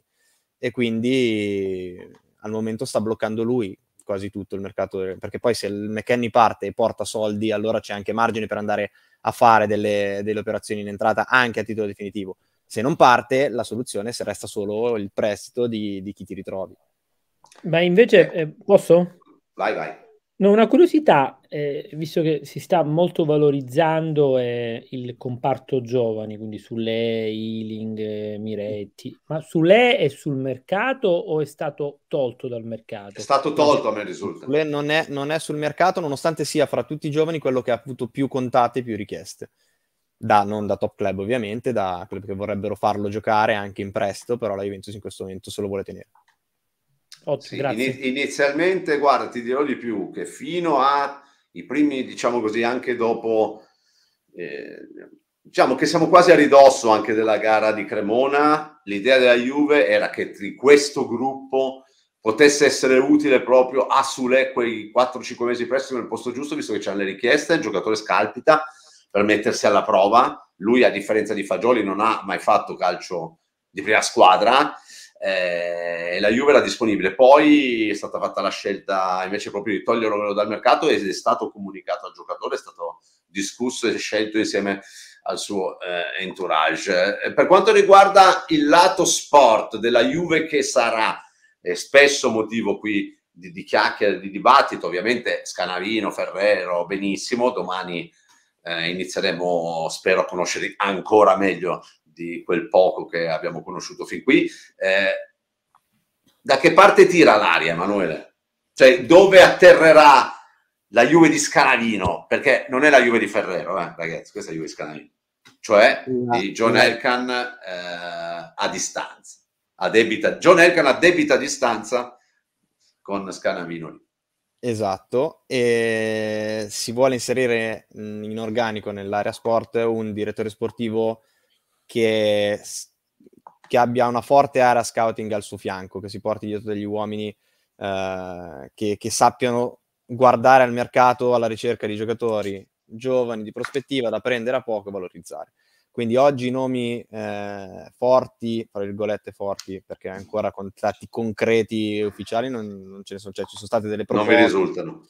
E quindi al momento sta bloccando lui quasi tutto il mercato, perché poi se il McKenny parte e porta soldi, allora c'è anche margine per andare a fare delle, delle operazioni in entrata anche a titolo definitivo. Se non parte, la soluzione se resta solo il prestito di, di chi ti ritrovi. Beh, invece, eh, posso? Vai, vai. No, una curiosità, eh, visto che si sta molto valorizzando eh, il comparto giovani, quindi sulle Ealing, eh, Miretti, ma sulle è sul mercato o è stato tolto dal mercato? È stato tolto, a me risulta. Non non è sul mercato, nonostante sia fra tutti i giovani quello che ha avuto più contate e più richieste. Da, non da top club ovviamente, da club che vorrebbero farlo giocare anche in prestito, però la Juventus in questo momento se lo vuole tenere. Ottimo, grazie. inizialmente, guarda, ti dirò di più, che fino ai primi, diciamo così, anche dopo, eh, diciamo che siamo quasi a ridosso anche della gara di Cremona, l'idea della Juve era che di questo gruppo potesse essere utile proprio a Sule quei 4-5 mesi prestito nel posto giusto, visto che c'erano le richieste, il giocatore scalpita per mettersi alla prova, lui a differenza di Fagioli non ha mai fatto calcio di prima squadra, eh, la Juve era disponibile. Poi è stata fatta la scelta invece proprio di toglierlo dal mercato ed è stato comunicato al giocatore, è stato discusso e scelto insieme al suo eh, entourage. Eh, per quanto riguarda il lato sport della Juve che sarà, è spesso motivo qui di, di chiacchiere, di dibattito, ovviamente Scanavino, Ferrero, benissimo, domani eh, inizieremo, spero, a conoscere ancora meglio di quel poco che abbiamo conosciuto fin qui. Eh, da che parte tira l'aria, Emanuele? Cioè, dove atterrerà la Juve di Scanavino? Perché non è la Juve di Ferrero, eh, ragazzi, questa è la Juve di Scanavino. Cioè, di John no. Elkan eh, a distanza. A debita. John Elkan a debita distanza con Scanavino lì. Esatto, e si vuole inserire mm, in organico nell'area sport un direttore sportivo che, che, abbia una forte area scouting al suo fianco, che si porti dietro degli uomini eh, che, che sappiano guardare al mercato alla ricerca di giocatori giovani di prospettiva da prendere a poco e valorizzare. Quindi oggi i nomi eh, forti, tra virgolette forti, perché ancora contatti concreti ufficiali non, non ce ne sono, cioè ci sono state delle proposte. Non mi risultano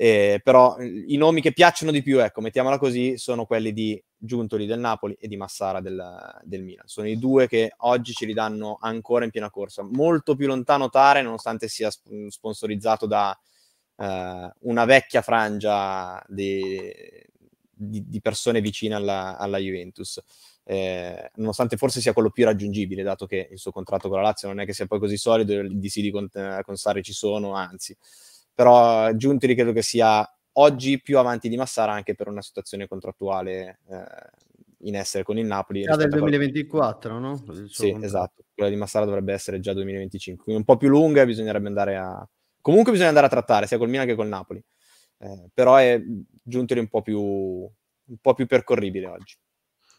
eh, però eh, i nomi che piacciono di più, ecco, mettiamola così, sono quelli di Giuntoli del Napoli e di Massara del, del, Milan. Sono i due che oggi ci ridanno ancora in piena corsa. Molto più lontano Tare, nonostante sia sp- sponsorizzato da eh, una vecchia frangia di, di, di persone vicine alla, alla Juventus. Eh, nonostante forse sia quello più raggiungibile, dato che il suo contratto con la Lazio non è che sia poi così solido, i dissidi con, con Sari ci sono, anzi però Giuntoli credo che sia oggi più avanti di Massara anche per una situazione contrattuale eh, in essere con il Napoli. Già del 2024, a... no? Sì, esatto. Quella di Massara dovrebbe essere già 2025, quindi un po' più lunga bisognerebbe andare a... Comunque bisogna andare a trattare sia col Milan che col Napoli, eh, però è Giuntoli un po' più, un po più percorribile oggi.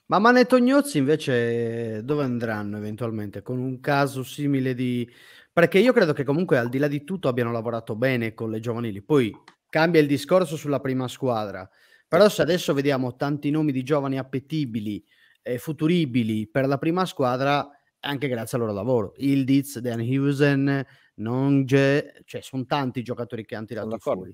Ma Manetto Gnozzi invece eh, dove andranno eventualmente? Con un caso simile di perché io credo che comunque al di là di tutto abbiano lavorato bene con le giovanili. Poi cambia il discorso sulla prima squadra. Però se certo. adesso vediamo tanti nomi di giovani appetibili e futuribili per la prima squadra, anche grazie al loro lavoro. Ildiz, Dan Husen, Nonge, cioè sono tanti i giocatori che hanno tirato fuori.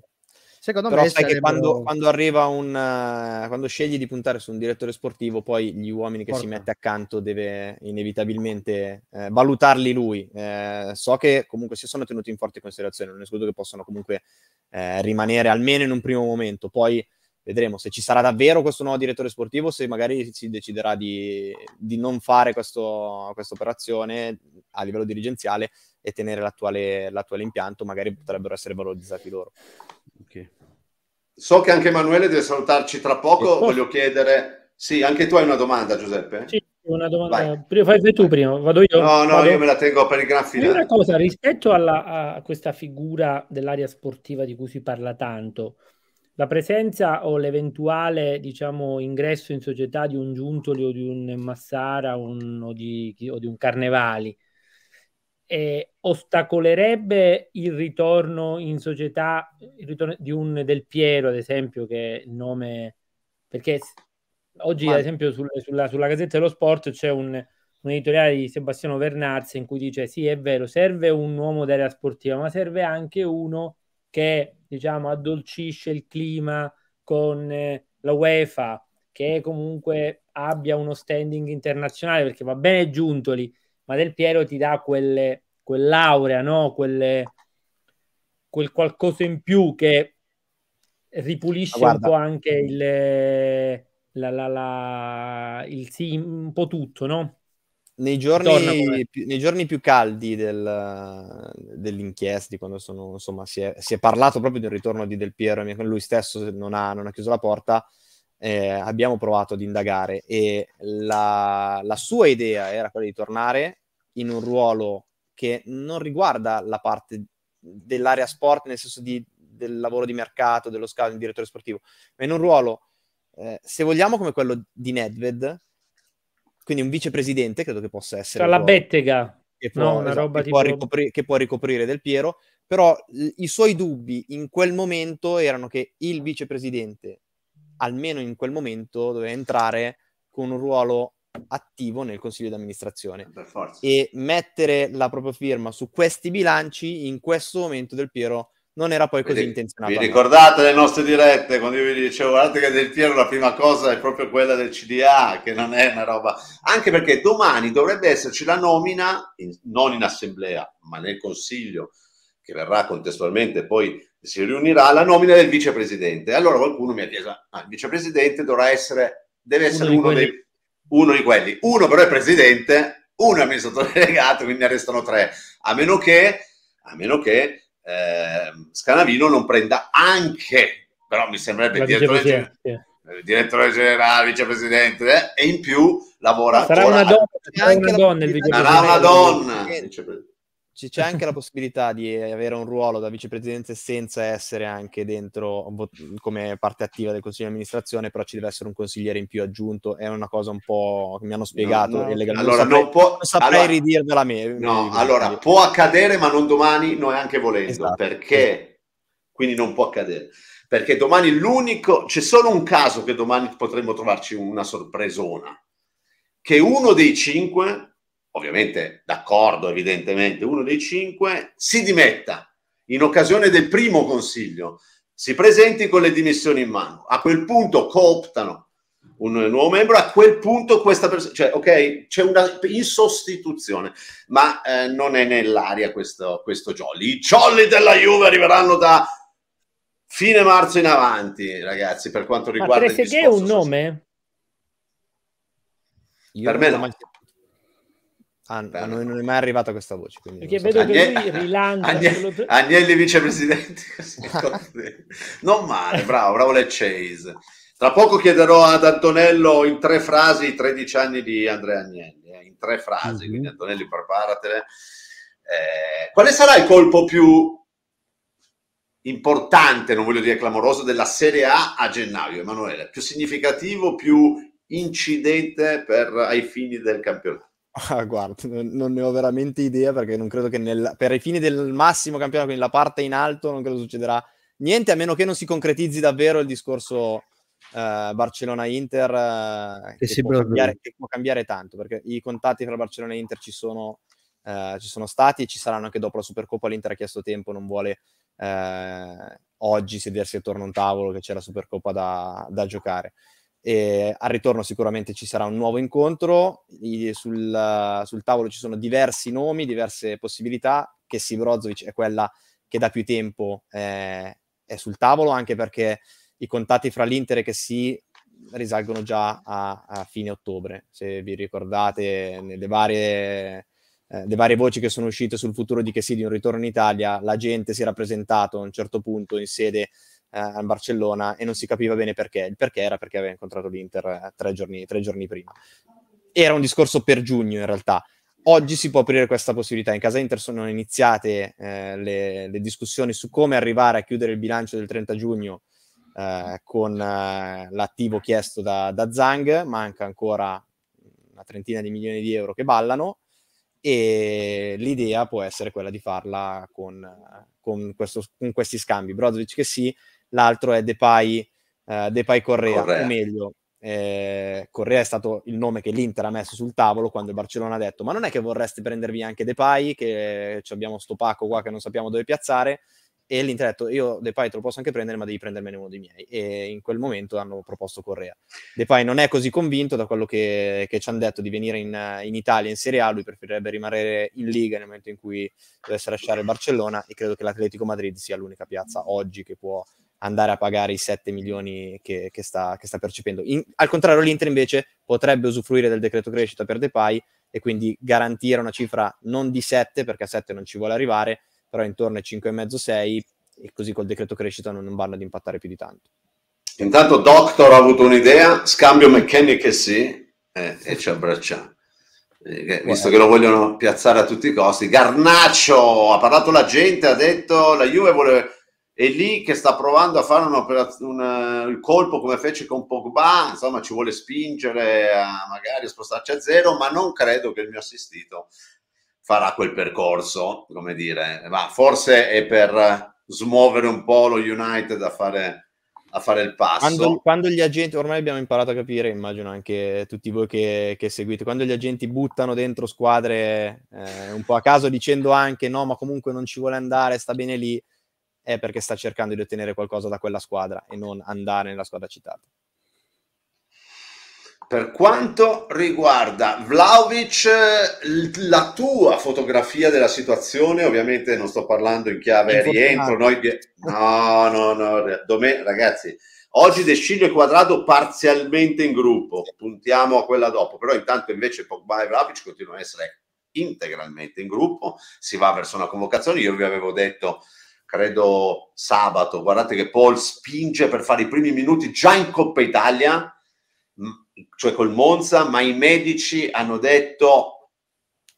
Secondo Però me sai sarebbero... che quando, quando, arriva un uh, quando scegli di puntare su un direttore sportivo, poi gli uomini che Porca. si mette accanto deve inevitabilmente eh, valutarli lui. Eh, so che comunque si sono tenuti in forte considerazione, non escludo che possano comunque eh, rimanere almeno in un primo momento, poi vedremo se ci sarà davvero questo nuovo direttore sportivo, se magari si deciderà di, di non fare questa operazione a livello dirigenziale e tenere l'attuale, l'attuale impianto, magari potrebbero essere valorizzati loro. Okay. So che anche Emanuele deve salutarci tra poco, voglio chiedere... Sì, anche tu hai una domanda Giuseppe? Sì, una domanda. Vai. Fai tu prima, vado io. No, no, vado... io me la tengo per il gran Una cosa, rispetto alla, a questa figura dell'area sportiva di cui si parla tanto, la presenza o l'eventuale diciamo, ingresso in società di un Giuntoli o di un Massara un, o, di, o, di, un Carnevali eh, ostacolerebbe il ritorno in società il ritorno di un Del Piero, ad esempio, che è il nome... Perché oggi, Ma... ad esempio, sul, sulla, sulla, Gazzetta dello Sport c'è un, un editoriale di Sebastiano Vernazzi in cui dice sì, è vero, serve un uomo d'area sportiva, ma serve anche uno che, diciamo, addolcisce il clima con eh, la UEFA, che comunque abbia uno standing internazionale, perché va bene Giuntoli, ma Del Piero ti dà quelle, quell'aurea, no? quelle, quel qualcosa in più che ripulisce un po' anche il, la, la, la, il sì, un po' tutto, no? Nei giorni, più, nei giorni, più, caldi del, dell'inchiesta, di quando sono, insomma, si, è, si è parlato proprio del ritorno di Del Piero, lui stesso non ha, non ha chiuso la porta, eh, abbiamo provato ad indagare e la, la sua idea era quella di tornare in un ruolo che non riguarda la parte dell'area sport, nel senso di, del lavoro di mercato, dello scouting, del direttore sportivo, ma in un ruolo, eh, se vogliamo, come quello di Nedved, quindi un vicepresidente, credo che possa essere. Tra la Bettega. Che può, no, una esatto, roba che, tipo... può ricoprire, che può ricoprire Del Piero, però l- i suoi dubbi in quel momento erano che il vicepresidente almeno in quel momento doveva entrare con un ruolo attivo nel consiglio di amministrazione eh, e mettere la propria firma su questi bilanci in questo momento del Piero non era poi così vi, intenzionato. Vi ricordate le nostre dirette quando io vi dicevo guardate che del Piero la prima cosa è proprio quella del CDA che non è una roba anche perché domani dovrebbe esserci la nomina in, non in assemblea ma nel consiglio che verrà contestualmente poi si riunirà la nomina del vicepresidente. Allora qualcuno mi ha chiesto, ah, il vicepresidente dovrà essere, deve essere uno, uno, di dei, uno, di quelli. Uno però è presidente, uno è amministratore *laughs* delegato, quindi ne restano tre. A meno che, a meno che eh, Scanavino non prenda anche, però mi sembrerebbe la direttore, eh, direttore generale, vicepresidente, eh, e in più lavora. Sarà una donna, sarà una donna il vicepresidente. Sarà una donna. Vicepresidente c- c'è anche la possibilità di eh, avere un ruolo da vicepresidente senza essere anche dentro mm, come parte attiva del consiglio di amministrazione, però ci deve essere un consigliere in più aggiunto. È una cosa un po' che mi hanno spiegato. No, no. Allora, non saprei, non può... non saprei allora, ridirvela a me. No, allora dire. può accadere, ma non domani, non è anche volendo, esatto. perché quindi non può accadere perché domani l'unico, c'è solo un caso che domani potremmo trovarci una sorpresona, che uno dei cinque ovviamente d'accordo evidentemente, uno dei cinque, si dimetta in occasione del primo consiglio, si presenti con le dimissioni in mano. A quel punto cooptano un nuovo membro, a quel punto questa persona, cioè ok, c'è una insostituzione, ma eh, non è nell'aria questo, questo jolly. I jolly della Juve arriveranno da fine marzo in avanti, ragazzi, per quanto riguarda... Ma Trezeguet è un nome? Io per me no. A, a, noi non è mai arrivata questa voce. Perché vedo so. che lui rilancia. Agne... Quello... Agnelli vicepresidente. *laughs* *laughs* non male, bravo, bravo le Chase. Tra poco chiederò ad Antonello in tre frasi i 13 anni di Andrea Agnelli, eh, in tre frasi, mm-hmm. quindi Antonelli preparatele. Eh, quale sarà il colpo più importante, non voglio dire clamoroso, della Serie A a gennaio, Emanuele? Più significativo, più incidente per, ai fini del campionato? Ah, guarda, non ne ho veramente idea perché non credo che nel, per i fini del massimo campionato, quindi la parte in alto, non credo succederà niente a meno che non si concretizzi davvero il discorso eh, Barcellona-Inter eh, che, che, può cambiare, che, può cambiare, tanto perché i contatti tra Barcellona e Inter ci sono, eh, ci sono stati e ci saranno anche dopo la Supercoppa. L'Inter ha chiesto tempo, non vuole eh, oggi sedersi attorno a un tavolo che c'è la Supercoppa da, da giocare. E ehm, al ritorno sicuramente ci sarà un nuovo incontro, sul, sul tavolo ci sono diversi nomi, diverse possibilità, che Brozovic è quella che da più tempo eh, è sul tavolo, anche perché i contatti fra l'Inter e che si risalgono già a, a, fine ottobre, se vi ricordate nelle varie, eh, le varie voci che sono uscite sul futuro di che sì di un ritorno in Italia, la gente si era presentato a un certo punto in sede eh, al Barcellona e non si capiva bene perché. Il perché era perché aveva incontrato l'Inter eh, tre giorni, tre giorni prima. Era un discorso per giugno in realtà. Oggi si può aprire questa possibilità. In casa Inter sono iniziate eh, le, le, discussioni su come arrivare a chiudere il bilancio del 30 giugno eh, con eh, l'attivo chiesto da, da, Zang. Manca ancora una trentina di milioni di euro che ballano e l'idea può essere quella di farla con, eh, con, questo, con questi scambi. Brozovic che sì, l'altro è Depay, eh, Depay Correa, Correa, o meglio, eh, Correa è stato il nome che l'Inter ha messo sul tavolo quando il Barcellona ha detto ma non è che vorreste prendervi anche Depay, che abbiamo sto pacco qua che non sappiamo dove piazzare, e l'Inter ha detto io Depay te lo posso anche prendere ma devi prendermene uno dei miei e in quel momento hanno proposto Correa Depay non è così convinto da quello che, che ci hanno detto di venire in, in, Italia in Serie A lui preferirebbe rimanere in Liga nel momento in cui dovesse lasciare il Barcellona e credo che l'Atletico Madrid sia l'unica piazza oggi che può andare a pagare i 7 milioni che, che, sta, che sta, percependo. In, al contrario, l'Inter invece potrebbe usufruire del decreto crescita per Depay e quindi garantire una cifra non di 7, perché a 7 non ci vuole arrivare, però intorno ai 5,5-6 e così col decreto crescita non, non, vanno ad impattare più di tanto. Intanto Doctor ha avuto un'idea, scambio McKenny che sì, eh, e ci abbracciamo. Eh, eh, visto che lo vogliono piazzare a tutti i costi, Garnaccio ha parlato la gente, ha detto la Juve vuole è lì che sta provando a fare un, un eh, colpo come fece con Pogba, insomma ci vuole spingere a magari spostarci a zero, ma non credo che il mio assistito farà quel percorso, come dire, ma forse è per smuovere un po' lo United a fare, a fare il passo. Quando, quando, gli agenti, ormai abbiamo imparato a capire, immagino anche tutti voi che, che seguite, quando gli agenti buttano dentro squadre eh, un po' a caso dicendo anche no, ma comunque non ci vuole andare, sta bene lì, è perché sta cercando di ottenere qualcosa da quella squadra e non andare nella squadra citata. Per quanto riguarda Vlaovic, la tua fotografia della situazione, ovviamente non sto parlando in chiave rientro, noi... no, no, no, Dome... ragazzi, oggi De è quadrato parzialmente in gruppo, puntiamo a quella dopo, però intanto invece Pogba e Vlaovic continuano a essere integralmente in gruppo, si va verso una convocazione, io vi avevo detto credo sabato, guardate che Paul spinge per fare i primi minuti già in Coppa Italia, cioè col Monza, ma i medici hanno detto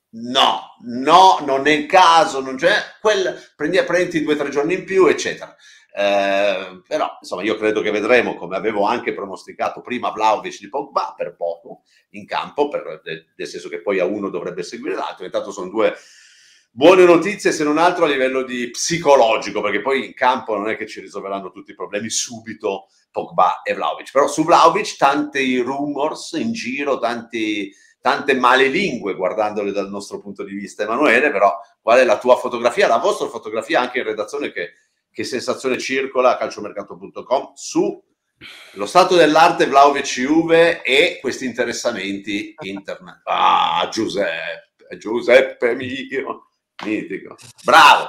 no, no, non è il caso, non c'è, quel, prendi, prendi due o tre giorni in più, eccetera. Eh, però insomma io credo che vedremo come avevo anche pronosticato prima Vlaovic di Pogba per poco in campo per, nel senso che poi a uno dovrebbe seguire l'altro intanto sono due buone notizie se non altro a livello di psicologico, perché poi in campo non è che ci risolveranno tutti i problemi subito Pogba e Vlaovic, però su Vlaovic tanti rumors in giro, tanti, tante male lingue guardandole dal nostro punto di vista Emanuele, però qual è la tua fotografia, la vostra fotografia anche in redazione che, che sensazione circola a calciomercato.com su lo stato dell'arte Vlaovic Juve e questi interessamenti internet Ah Giuseppe, Giuseppe mio! mitico. Bravo!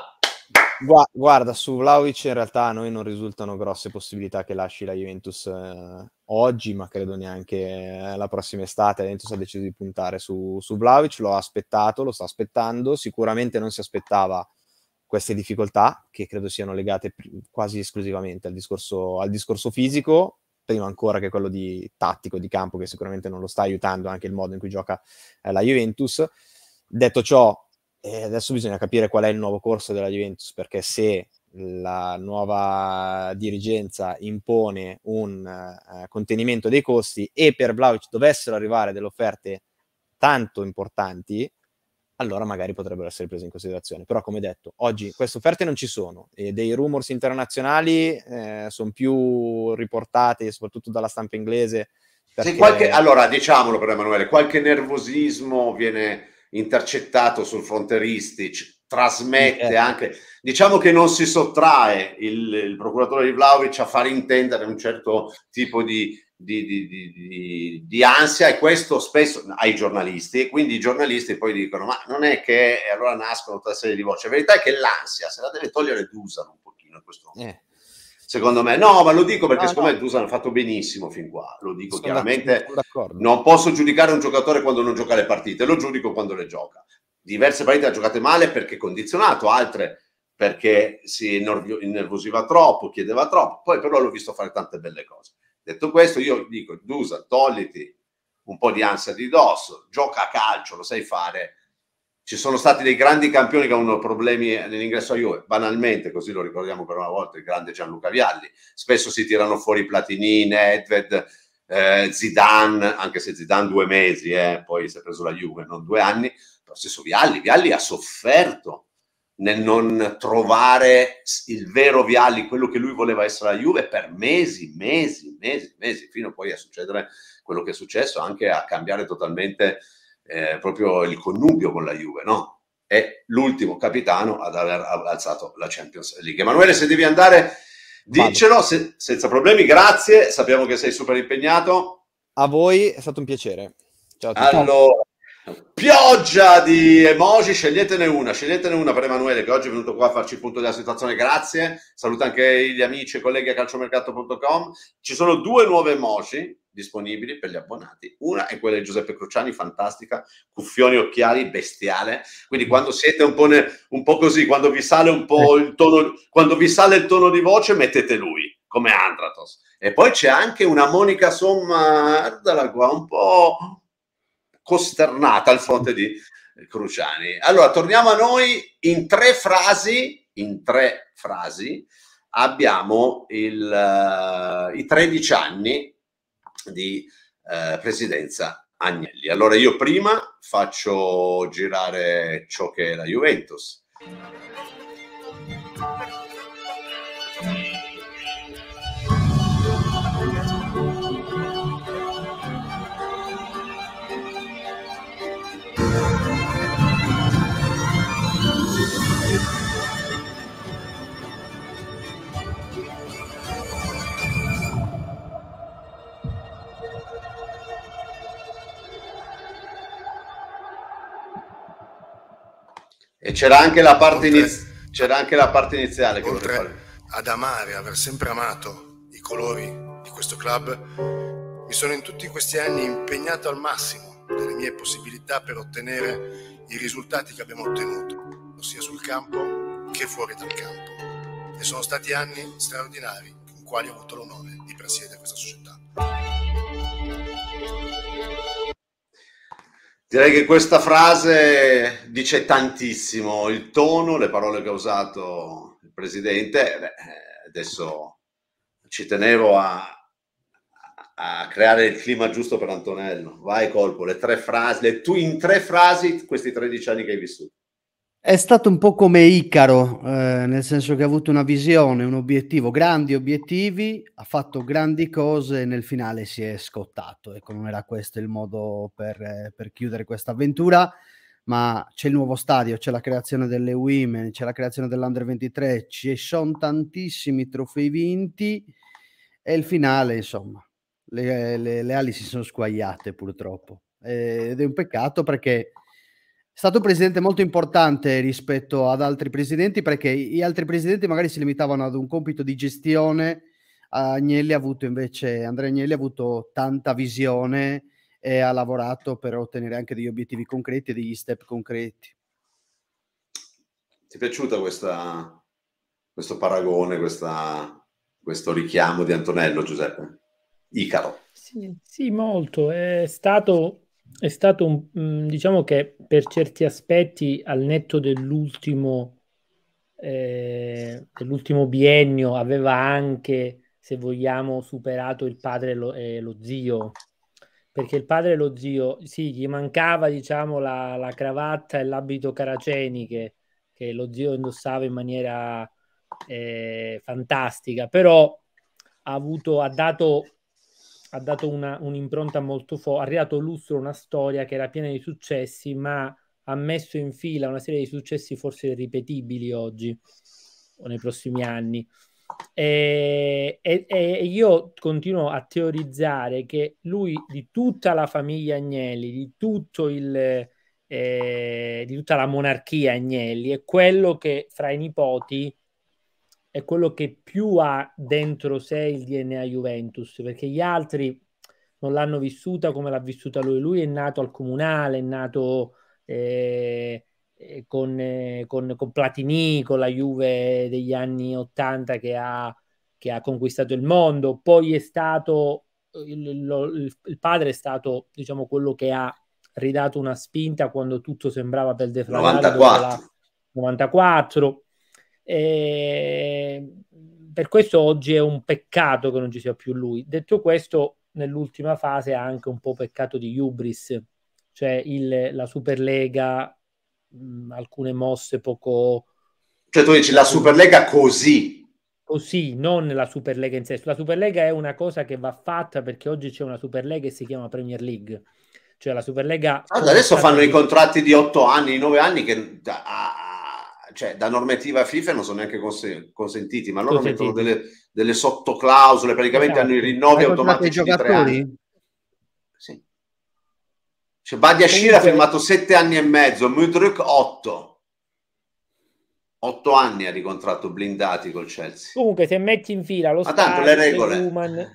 Gua- guarda, su Vlaovic in realtà a noi non risultano grosse possibilità che lasci la Juventus eh, oggi, ma credo neanche eh, la prossima estate. La Juventus ha deciso di puntare su, su Vlaovic, lo ha aspettato, lo sta aspettando, sicuramente non si aspettava queste difficoltà, che credo siano legate pr- quasi esclusivamente al discorso, al discorso fisico, prima ancora che quello di tattico di campo, che sicuramente non lo sta aiutando anche il modo in cui gioca eh, la Juventus. Detto ciò, e adesso bisogna capire qual è il nuovo corso della Juventus, perché se la nuova dirigenza impone un uh, contenimento dei costi e per Vlaovic dovessero arrivare delle offerte tanto importanti, allora magari potrebbero essere prese in considerazione. Però, come detto, oggi queste offerte non ci sono e dei rumors internazionali eh, sono più riportati, soprattutto dalla stampa inglese. Perché... Qualche, allora, diciamolo per Emanuele, qualche nervosismo viene intercettato sul fronte Ristic, trasmette eh. anche, diciamo che non si sottrae il, il procuratore di Vlaovic a far intendere un certo tipo di, di, di, di, ansia e questo spesso ai giornalisti e quindi i giornalisti poi dicono ma non è che allora nascono tutta una serie di voci, la verità è che l'ansia se la deve togliere Dusan un pochino in questo momento. Eh secondo me. No, ma lo dico perché no, secondo no. me Dusan ha fatto benissimo fin qua, lo dico sono chiaramente. Non posso giudicare un giocatore quando non gioca le partite, lo giudico quando le gioca. Diverse partite ha giocate male perché condizionato, altre perché si innervosiva troppo, chiedeva troppo, poi però l'ho visto fare tante belle cose. Detto questo, io dico, Dusan, togliti un po' di ansia di dosso, gioca a calcio, lo sai fare, ci sono stati dei grandi campioni che hanno problemi nell'ingresso a Juve, banalmente, così lo ricordiamo per una volta, il grande Gianluca Vialli. Spesso si tirano fuori Platini, Nedved, eh, Zidane, anche se Zidane due mesi, eh, poi si è preso la Juve, non due anni, lo stesso Vialli. Vialli ha sofferto nel non trovare il vero Vialli, quello che lui voleva essere la Juve, per mesi, mesi, mesi, mesi, fino poi a succedere quello che è successo, anche a cambiare totalmente eh, proprio il connubio con la Juve, no? È l'ultimo capitano ad aver alzato la Champions League. Emanuele, se devi andare, diccelo se, senza problemi. Grazie, sappiamo che sei super impegnato. A voi è stato un piacere. Ciao a tutti. Allora, pioggia di emoji, sceglietene una, sceglietene una per Emanuele che oggi è venuto qua a farci il punto della situazione, grazie, saluta anche gli amici e colleghi a calciomercato.com, ci sono due nuove emoji, disponibili per gli abbonati. Una è quella di Giuseppe Cruciani, fantastica, cuffioni, occhiali, bestiale. Quindi mm. quando siete un po', ne, un po così, quando vi, po tono, quando vi sale il tono di voce, mettete lui come Andratos. E poi c'è anche una Monica Somma, guardala qua, un po' costernata al fronte di Cruciani. Allora, torniamo a noi in tre frasi, in tre frasi abbiamo il, uh, i 13 anni di eh, presidenza Agnelli. Allora io prima faccio girare ciò che è la Juventus. E c'era anche la parte, oltre, iniz- c'era anche la parte iniziale. oltre ad amare, aver sempre amato i colori di questo club, mi sono in tutti questi anni impegnato al massimo delle mie possibilità per ottenere i risultati che abbiamo ottenuto, sia sul campo che fuori dal campo. E sono stati anni straordinari in quali ho avuto l'onore di presiedere questa società. Direi che questa frase dice tantissimo il tono, le parole che ha usato il presidente. Beh, eh, adesso ci tenevo a, a, creare il clima giusto per Antonello. Vai colpo, le tre frasi, le tu, in tre frasi questi 13 anni che hai vissuto. È stato un po' come Icaro, eh, nel senso che ha avuto una visione, un obiettivo, grandi obiettivi, ha fatto grandi cose e nel finale si è scottato. Ecco, non era questo il modo per, eh, per chiudere questa avventura, ma c'è il nuovo stadio, c'è la creazione delle Women, c'è la creazione dell'Under 23, ci sono tantissimi trofei vinti e il finale, insomma, le, le, le ali si sono squagliate purtroppo. Eh, ed è un peccato perché stato un presidente molto importante rispetto ad altri presidenti perché gli altri presidenti magari si limitavano ad un compito di gestione, Agnelli ha avuto invece, Andrea Agnelli ha avuto tanta visione e ha lavorato per ottenere anche degli obiettivi concreti e degli step concreti. Ti è piaciuta questa, questo paragone, questa, questo richiamo di Antonello Giuseppe? Icaro. Sì, sì molto. È stato è stato un, mm, diciamo che per certi aspetti al netto dell'ultimo, eh, dell'ultimo biennio aveva anche se vogliamo superato il padre e lo, e lo zio perché il padre e lo zio sì gli mancava diciamo la, la cravatta e l'abito caraceni che, che, lo zio indossava in maniera eh, fantastica però ha avuto ha dato ha dato una, un'impronta molto forte, ha reato lustro una storia che era piena di successi, ma ha messo in fila una serie di successi forse ripetibili oggi o nei prossimi anni. E, e, e, io continuo a teorizzare che lui di tutta la famiglia Agnelli, di, tutto il, eh, di tutta la monarchia Agnelli, è quello che fra i nipoti è quello che più ha dentro sé il DNA Juventus, perché gli altri non l'hanno vissuta come l'ha vissuta lui. Lui è nato al comunale, è nato eh, eh con, eh, con, con, Platini, con la Juve degli anni 80 che ha, che ha conquistato il mondo, poi è stato il, lo, il, padre è stato diciamo quello che ha ridato una spinta quando tutto sembrava per deflagrare 94. 94 e ehm, per questo oggi è un peccato che non ci sia più lui. Detto questo, nell'ultima fase è anche un po' peccato di Ubris, cioè il, la Superlega, mh, alcune mosse poco... Cioè tu dici la Superlega così, così, non la Superlega in sé. La Superlega è una cosa che va fatta perché oggi c'è una Superlega che si chiama Premier League. Cioè la Superlega... Ah, adesso fanno i contratti di otto anni, nove anni che a, cioè, da normativa FIFA non sono neanche cons- consentiti, ma loro consentiti. mettono delle, delle sottoclausole, praticamente sì. hanno i esatto. rinnovi Hai automatici di tre anni. Sì. Cioè, Badiashir ha firmato sette anni e mezzo, Mudruk otto. 8 anni ha di contratto blindati col Chelsea. Comunque, se metti in fila lo Ma stadio, le regole. Le woman, eh,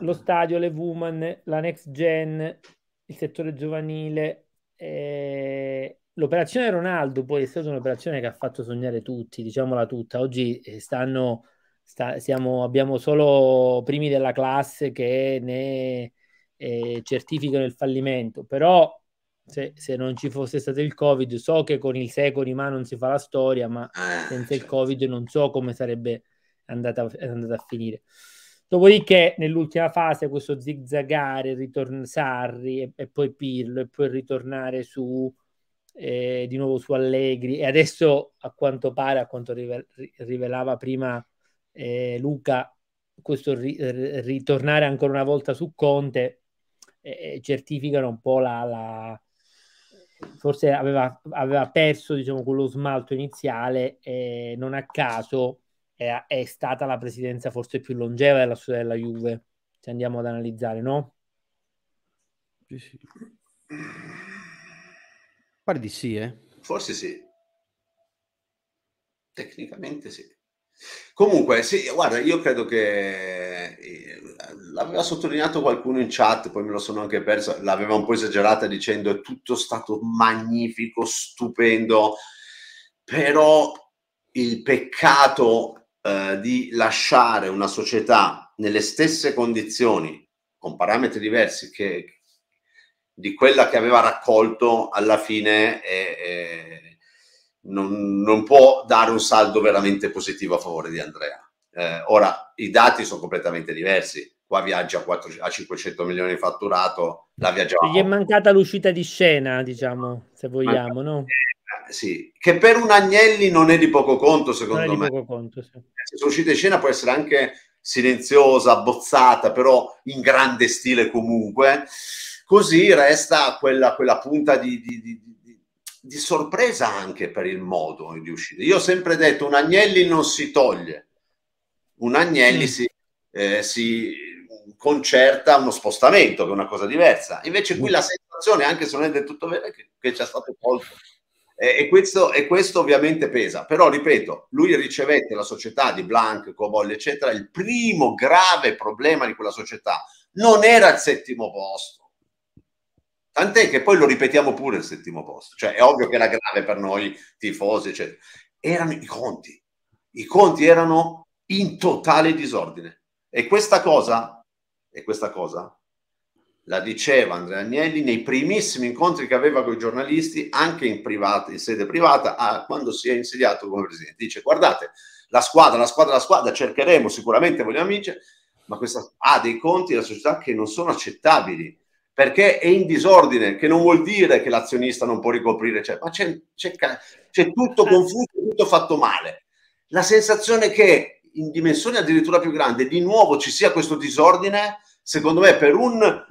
lo stadio, le woman, la next gen, il settore giovanile, eh, l'operazione Ronaldo poi è stata un'operazione che ha fatto sognare tutti, diciamola tutta. Oggi eh, stanno, sta, siamo, abbiamo solo primi della classe che ne eh, certificano il fallimento, però se, se, non ci fosse stato il Covid, so che con il secolo in mano non si fa la storia, ma ah, senza il certo. Covid non so come sarebbe andata, andata a finire. Dopodiché, nell'ultima fase, questo zigzagare, ritorn- Sarri e, e poi Pirlo, e poi ritornare su eh, di nuovo su Allegri e adesso a quanto pare, a quanto rive- rivelava prima eh, Luca, questo ri- ritornare ancora una volta su Conte eh, eh, certificano un po' la... la... forse aveva, aveva, perso diciamo, quello smalto iniziale e non a caso è, è stata la presidenza forse più longeva della storia della Juve, se andiamo ad analizzare, no? Sì, sì. Pare di sì, eh. Forse sì. Tecnicamente sì. Comunque, sì, guarda, io credo che eh, l'aveva sottolineato qualcuno in chat, poi me lo sono anche perso, l'aveva un po' esagerata dicendo è tutto stato magnifico, stupendo, però il peccato eh, di lasciare una società nelle stesse condizioni, con parametri diversi che, di quella che aveva raccolto alla fine è, è, non, non, può dare un saldo veramente positivo a favore di Andrea. Eh, ora, i dati sono completamente diversi. Qua viaggia a, 4, a 500 milioni di fatturato, la viaggiava. Gli è mancata l'uscita di scena, diciamo, se vogliamo, Manca... no? Eh, sì, che per un Agnelli non è di poco conto, secondo me. Conto, sì. Se uscita di scena può essere anche silenziosa, abbozzata, però in grande stile comunque. Così resta quella, quella punta di, di, di, di, sorpresa anche per il modo di uscire. Io ho sempre detto, un agnelli non si toglie, un agnelli mm. si, eh, si concerta uno spostamento, che è una cosa diversa. Invece qui mm. la situazione, anche se non è del tutto vero, è che, che c'è stato colto. E, e, questo, e questo ovviamente pesa. Però, ripeto, lui ricevette la società di Blanc, Cobol, eccetera. Il primo grave problema di quella società non era il settimo posto, Tant'è che poi lo ripetiamo pure il settimo posto, cioè è ovvio che era grave per noi tifosi, eccetera. Erano i conti, i conti erano in totale disordine. E questa cosa, e questa cosa la diceva Andrea Agnelli nei primissimi incontri che aveva con i giornalisti, anche in, privata, in sede privata, a, quando si è insediato come presidente. Dice: Guardate, la squadra, la squadra, la squadra, cercheremo sicuramente, vogliamo amici, ma questa ha dei conti della società che non sono accettabili perché è in disordine, che non vuol dire che l'azionista non può ricoprire, cioè, ma c'è, c'è, c'è tutto certo. confuso, tutto fatto male. La sensazione che in dimensione addirittura più grande di nuovo ci sia questo disordine, secondo me per un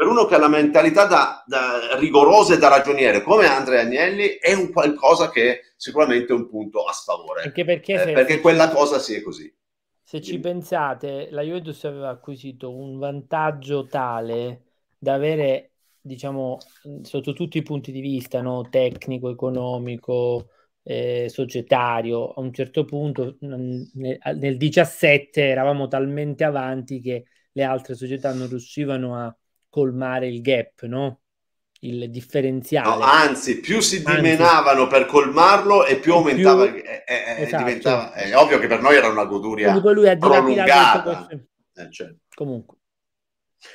per uno che ha la mentalità da, da rigorosa e da ragioniere come Andrea Agnelli è un qualcosa che sicuramente è un punto a sfavore anche perché, eh, perché quella cosa si sì, è così se ci pensate la Juventus aveva acquisito un vantaggio tale da avere, diciamo, sotto tutti i punti di vista, no? tecnico, economico, eh, societario, a un certo punto nel, nel 17 eravamo talmente avanti che le altre società non riuscivano a colmare il gap, no? il differenziale. No, anzi, più si dimenavano anzi, per colmarlo e più aumentava. Più, eh, eh, eh, esatto. È ovvio che per noi era una goduria Quindi lui ha prolungata. Questo... Eh, certo. Comunque,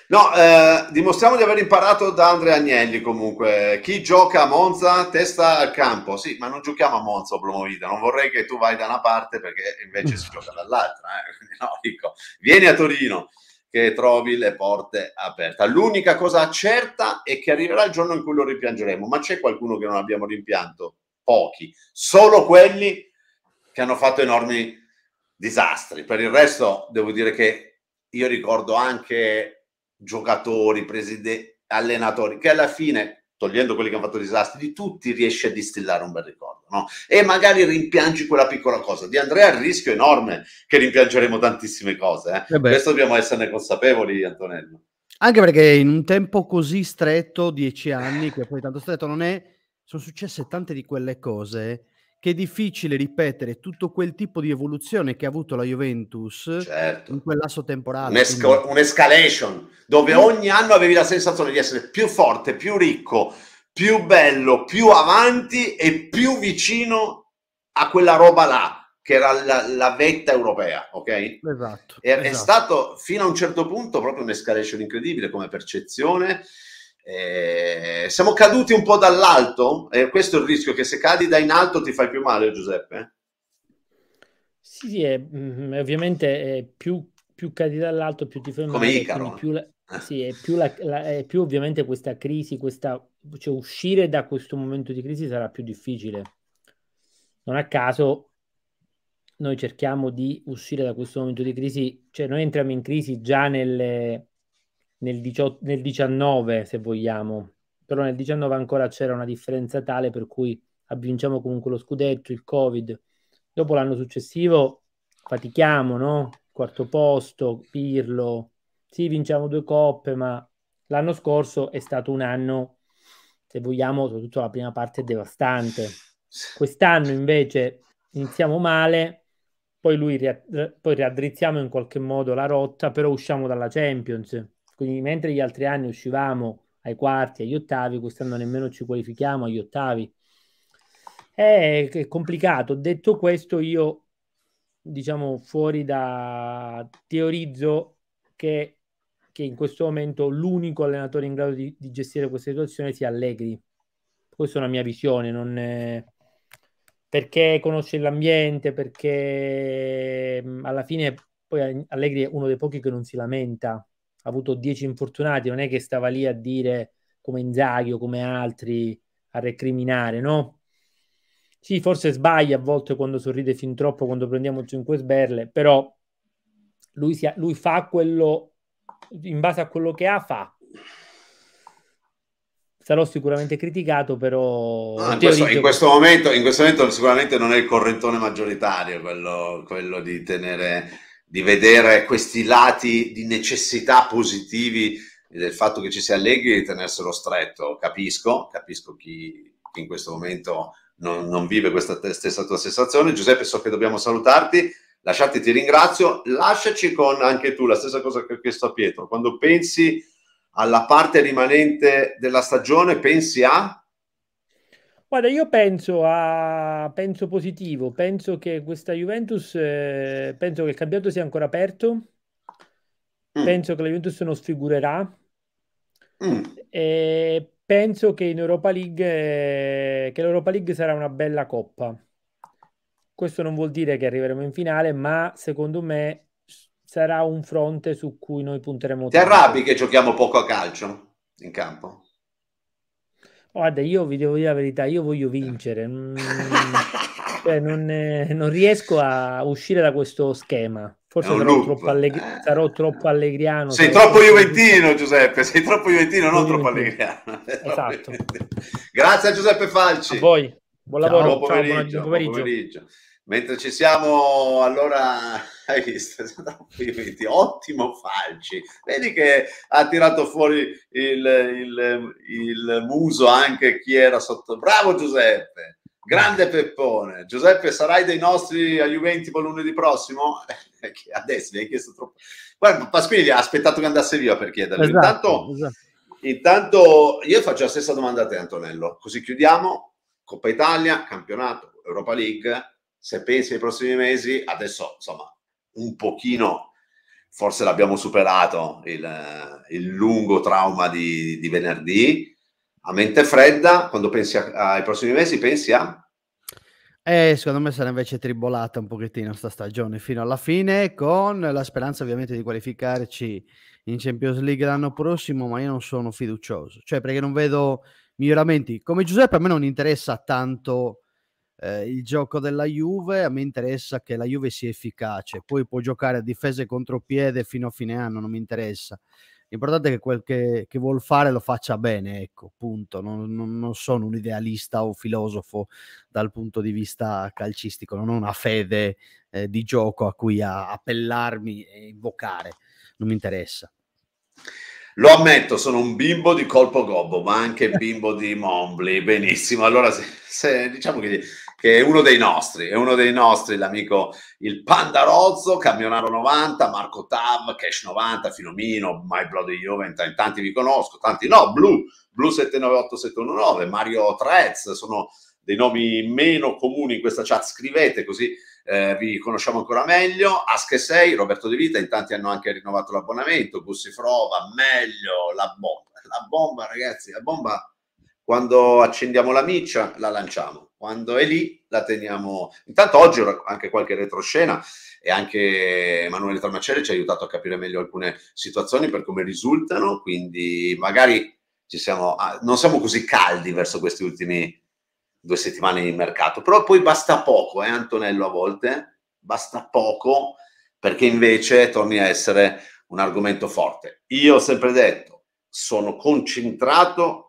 No, eh, dimostriamo di aver imparato da Andrea Agnelli comunque. Chi gioca a Monza testa al campo. Sì, ma non giochiamo a Monza o Plomovida. Non vorrei che tu vai da una parte perché invece si mm. gioca dall'altra. Eh. *laughs* No, dico, vieni a Torino che trovi le porte aperte. L'unica cosa certa è che arriverà il giorno in cui lo rimpiangeremo. ma c'è qualcuno che non abbiamo rimpianto? Pochi, solo quelli che hanno fatto enormi disastri. Per il resto devo dire che io ricordo anche giocatori, preside, allenatori, che alla fine, togliendo quelli che hanno fatto disastri, di tutti riesci a distillare un bel ricordo. No? E magari rimpiangi quella piccola cosa. Di Andrea il rischio è enorme che rimpiangeremo tantissime cose. Eh? eh Questo dobbiamo esserne consapevoli, Antonello. Anche perché in un tempo così stretto, dieci anni, che poi tanto stretto non è, sono successe tante di quelle cose che è difficile ripetere tutto quel tipo di evoluzione che ha avuto la Juventus certo. in quel lasso temporale. Un'esco- quindi... Un'escalation dove mm. ogni anno avevi la sensazione di essere più forte, più ricco, più bello, più avanti e più vicino a quella roba là che era la, la vetta europea, ok? Esatto, e, esatto. È stato fino a un certo punto proprio un'escalation incredibile come percezione eh, siamo caduti un po' dall'alto e eh, questo è il rischio che se cadi da in alto ti fai più male Giuseppe sì, sì è, mh, mm, ovviamente è più, più, cadi dall'alto più ti fai male Icaro più la, eh. sì, è più, la, la, è più, ovviamente questa crisi questa, cioè uscire da questo momento di crisi sarà più difficile non a caso noi cerchiamo di uscire da questo momento di crisi cioè noi entriamo in crisi già nelle nel, 18, nel 19 se vogliamo, però nel 19 ancora c'era una differenza tale per cui avvinciamo comunque lo scudetto, il Covid. Dopo l'anno successivo fatichiamo, no? Quarto posto, Pirlo. Sì, vinciamo due coppe, ma l'anno scorso è stato un anno, se vogliamo, soprattutto la prima parte devastante. Quest'anno invece iniziamo male, poi, lui, poi raddrizziamo in qualche modo la rotta, però usciamo dalla Champions quindi mentre gli altri anni uscivamo ai quarti, agli ottavi, quest'anno nemmeno ci qualifichiamo agli ottavi. È, è complicato. Detto questo, io diciamo fuori da teorizzo che, che in questo momento l'unico allenatore in grado di, di, gestire questa situazione sia Allegri. Questa è una mia visione, non è... perché conosce l'ambiente, perché alla fine poi Allegri è uno dei pochi che non si lamenta avuto 10 infortunati, non è che stava lì a dire come Inzaghi o come altri a recriminare, no? Sì, forse sbaglia a volte quando sorride fin troppo, quando prendiamo 5 sberle, però lui, ha, lui fa quello, in base a quello che ha, fa sarò sicuramente criticato, però... No, in, questo, in, questo momento, in, questo, momento, sicuramente non è il correntone maggioritario quello, quello di tenere di vedere questi lati di necessità positivi del fatto che ci sia Allegri di tenerselo stretto. Capisco, capisco chi, chi in questo momento non, non vive questa stessa tua sensazione. Giuseppe, so che dobbiamo salutarti. Lasciati, ti ringrazio. Lasciaci con anche tu la stessa cosa che ho chiesto a Pietro. Quando pensi alla parte rimanente della stagione, pensi a Guarda, io penso a penso positivo, penso che questa Juventus, eh, penso che il campionato sia ancora aperto, mm. penso che la Juventus non sfigurerà, mm. e penso che in Europa League, eh, che l'Europa League sarà una bella coppa. Questo non vuol dire che arriveremo in finale, ma secondo me sarà un fronte su cui noi punteremo. Ti tanto. arrabbi che giochiamo poco a calcio in campo? Guarda, io vi devo dire la verità, io voglio vincere. Mm, cioè non, eh, non, riesco a uscire da questo schema. Forse sarò troppo, allegri- eh. sarò troppo, allegriano. Sei troppo juventino, Giuseppe. Sei troppo juventino, non troppo allegriano. *laughs* Esatto. Grazie a Giuseppe Falci. A voi. Buon lavoro. Ciao, buon pomeriggio. Ciao, buon pomeriggio. Buon pomeriggio. Mentre ci siamo, allora, *laughs* hai visto, *laughs* ottimo Falci. Vedi che ha tirato fuori il, il, il muso anche chi era sotto. Bravo Giuseppe, grande Peppone. Giuseppe, sarai dei nostri a Juventus lunedì prossimo? *laughs* Adesso mi hai chiesto troppo. Guarda, Pasquini ha aspettato che andasse via per chiederlo. Esatto, intanto, esatto. intanto io faccio la stessa domanda a te Antonello, così chiudiamo. Coppa Italia, campionato, Europa League se pensi ai prossimi mesi, adesso insomma un pochino forse l'abbiamo superato il, eh, il lungo trauma di, di, venerdì, a mente fredda, quando pensi a, ai prossimi mesi pensi a... Eh, secondo me sarà invece tribolata un pochettino questa stagione fino alla fine, con la speranza ovviamente di qualificarci in Champions League l'anno prossimo, ma io non sono fiducioso, cioè perché non vedo miglioramenti. Come Giuseppe a me non interessa tanto eh, il gioco della Juve, a me interessa che la Juve sia efficace, poi può giocare a difesa e contropiede fino a fine anno, non mi interessa. L'importante è che quel che, che vuol fare lo faccia bene, ecco, punto. Non, non, non, sono un idealista o filosofo dal punto di vista calcistico, non ho una fede eh, di gioco a cui a, appellarmi e invocare, non mi interessa. Lo ammetto, sono un bimbo di colpo gobbo, ma anche bimbo di Mombli. Benissimo, allora se, se diciamo che che è uno dei nostri, è uno dei nostri l'amico il Panda Rozzo, Camionaro 90, Marco Tav, Cash 90, Filomino, My Bloody Juventus, tanti vi conosco, tanti no, Blu, Blu 798719, Mario Trez, sono dei nomi meno comuni in questa chat, scrivete così eh, vi conosciamo ancora meglio. Asche 6, Roberto De Vita, in tanti hanno anche rinnovato l'abbonamento, Gussi Frova, meglio, la bomba, la bomba ragazzi, la bomba quando accendiamo la miccia, la lanciamo. Quando è lì, la teniamo. Intanto oggi ho anche qualche retroscena e anche Emanuele Tramacelli ci ha aiutato a capire meglio alcune situazioni per come risultano, quindi magari ci siamo, non siamo così caldi verso questi ultimi due settimane di mercato, però poi basta poco, eh Antonello a volte, basta poco perché invece torni a essere un argomento forte. Io ho sempre detto, sono concentrato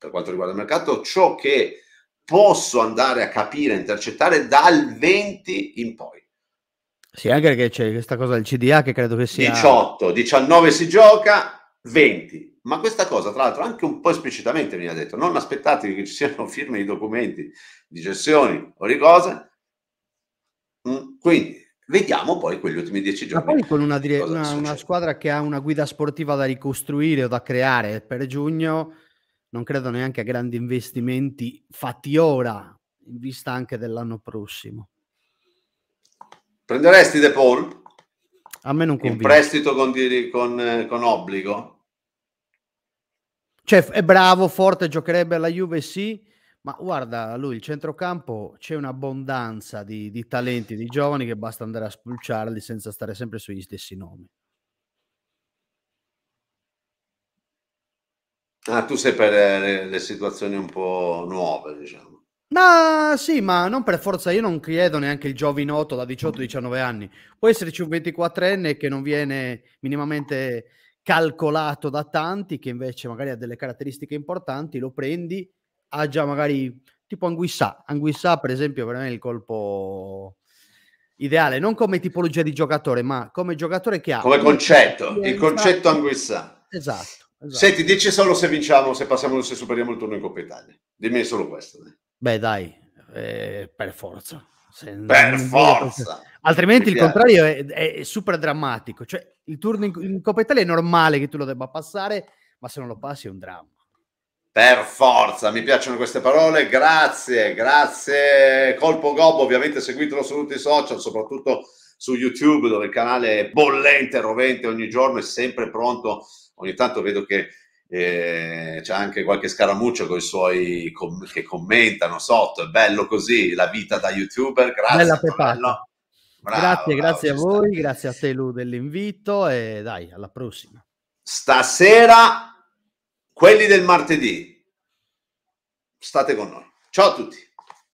per quanto riguarda il mercato, ciò che posso andare a capire, intercettare dal 20 in poi. Sì, anche perché c'è questa cosa del CDA che credo che sia... 18, 19 si gioca, 20. Ma questa cosa, tra l'altro, anche un po' esplicitamente mi ha detto, non aspettatevi che ci siano *laughs* firme di documenti, di gestioni o di cose. Mm, quindi, vediamo poi quegli ultimi dieci giorni. Ma poi con una, dire- una, una, squadra che ha una guida sportiva da ricostruire o da creare per giugno, non credo neanche a grandi investimenti fatti ora, in vista anche dell'anno prossimo. Prenderesti De Paul? A me non conviene. In prestito con, con, eh, con obbligo? Cioè, è bravo, forte, giocherebbe alla Juve, sì, ma guarda, lui, il centrocampo, c'è un'abbondanza di, di talenti, di giovani che basta andare a spulciarli senza stare sempre sugli stessi nomi. Ah, tu sei per eh, le, le situazioni un po' nuove, diciamo. Ma sì, ma non per forza, io non credo neanche il giovinotto da 18-19 anni. Può esserci un 24enne che non viene minimamente calcolato da tanti, che invece magari ha delle caratteristiche importanti, lo prendi, ha già magari tipo Anguissà. Anguissà, per esempio, per me è il colpo ideale, non come tipologia di giocatore, ma come giocatore che ha. Come concetto, il concetto Anguissà. Esatto esatto. Senti, dici solo se vinciamo, se passiamo, se superiamo il turno in Coppa Italia. Dimmi solo questo. Eh. Beh, dai, eh, per forza. Se per forza. Altrimenti il contrario è, è, super drammatico. Cioè, il turno in, in Coppa Italia è normale che tu lo debba passare, ma se non lo passi è un dramma. Per forza, mi piacciono queste parole, grazie, grazie. Colpo Gobbo, ovviamente seguitelo su tutti i social, soprattutto su YouTube, dove il canale è bollente, rovente ogni giorno, è sempre pronto ogni tanto vedo che eh, c'è anche qualche scaramuccio con i suoi com- che commentano sotto, è bello così, la vita da youtuber, grazie. Bella pepata. Bravo, grazie, bravo, grazie a voi, sta. grazie a te Lu dell'invito e dai, alla prossima. Stasera, quelli del martedì, state con noi. Ciao a tutti.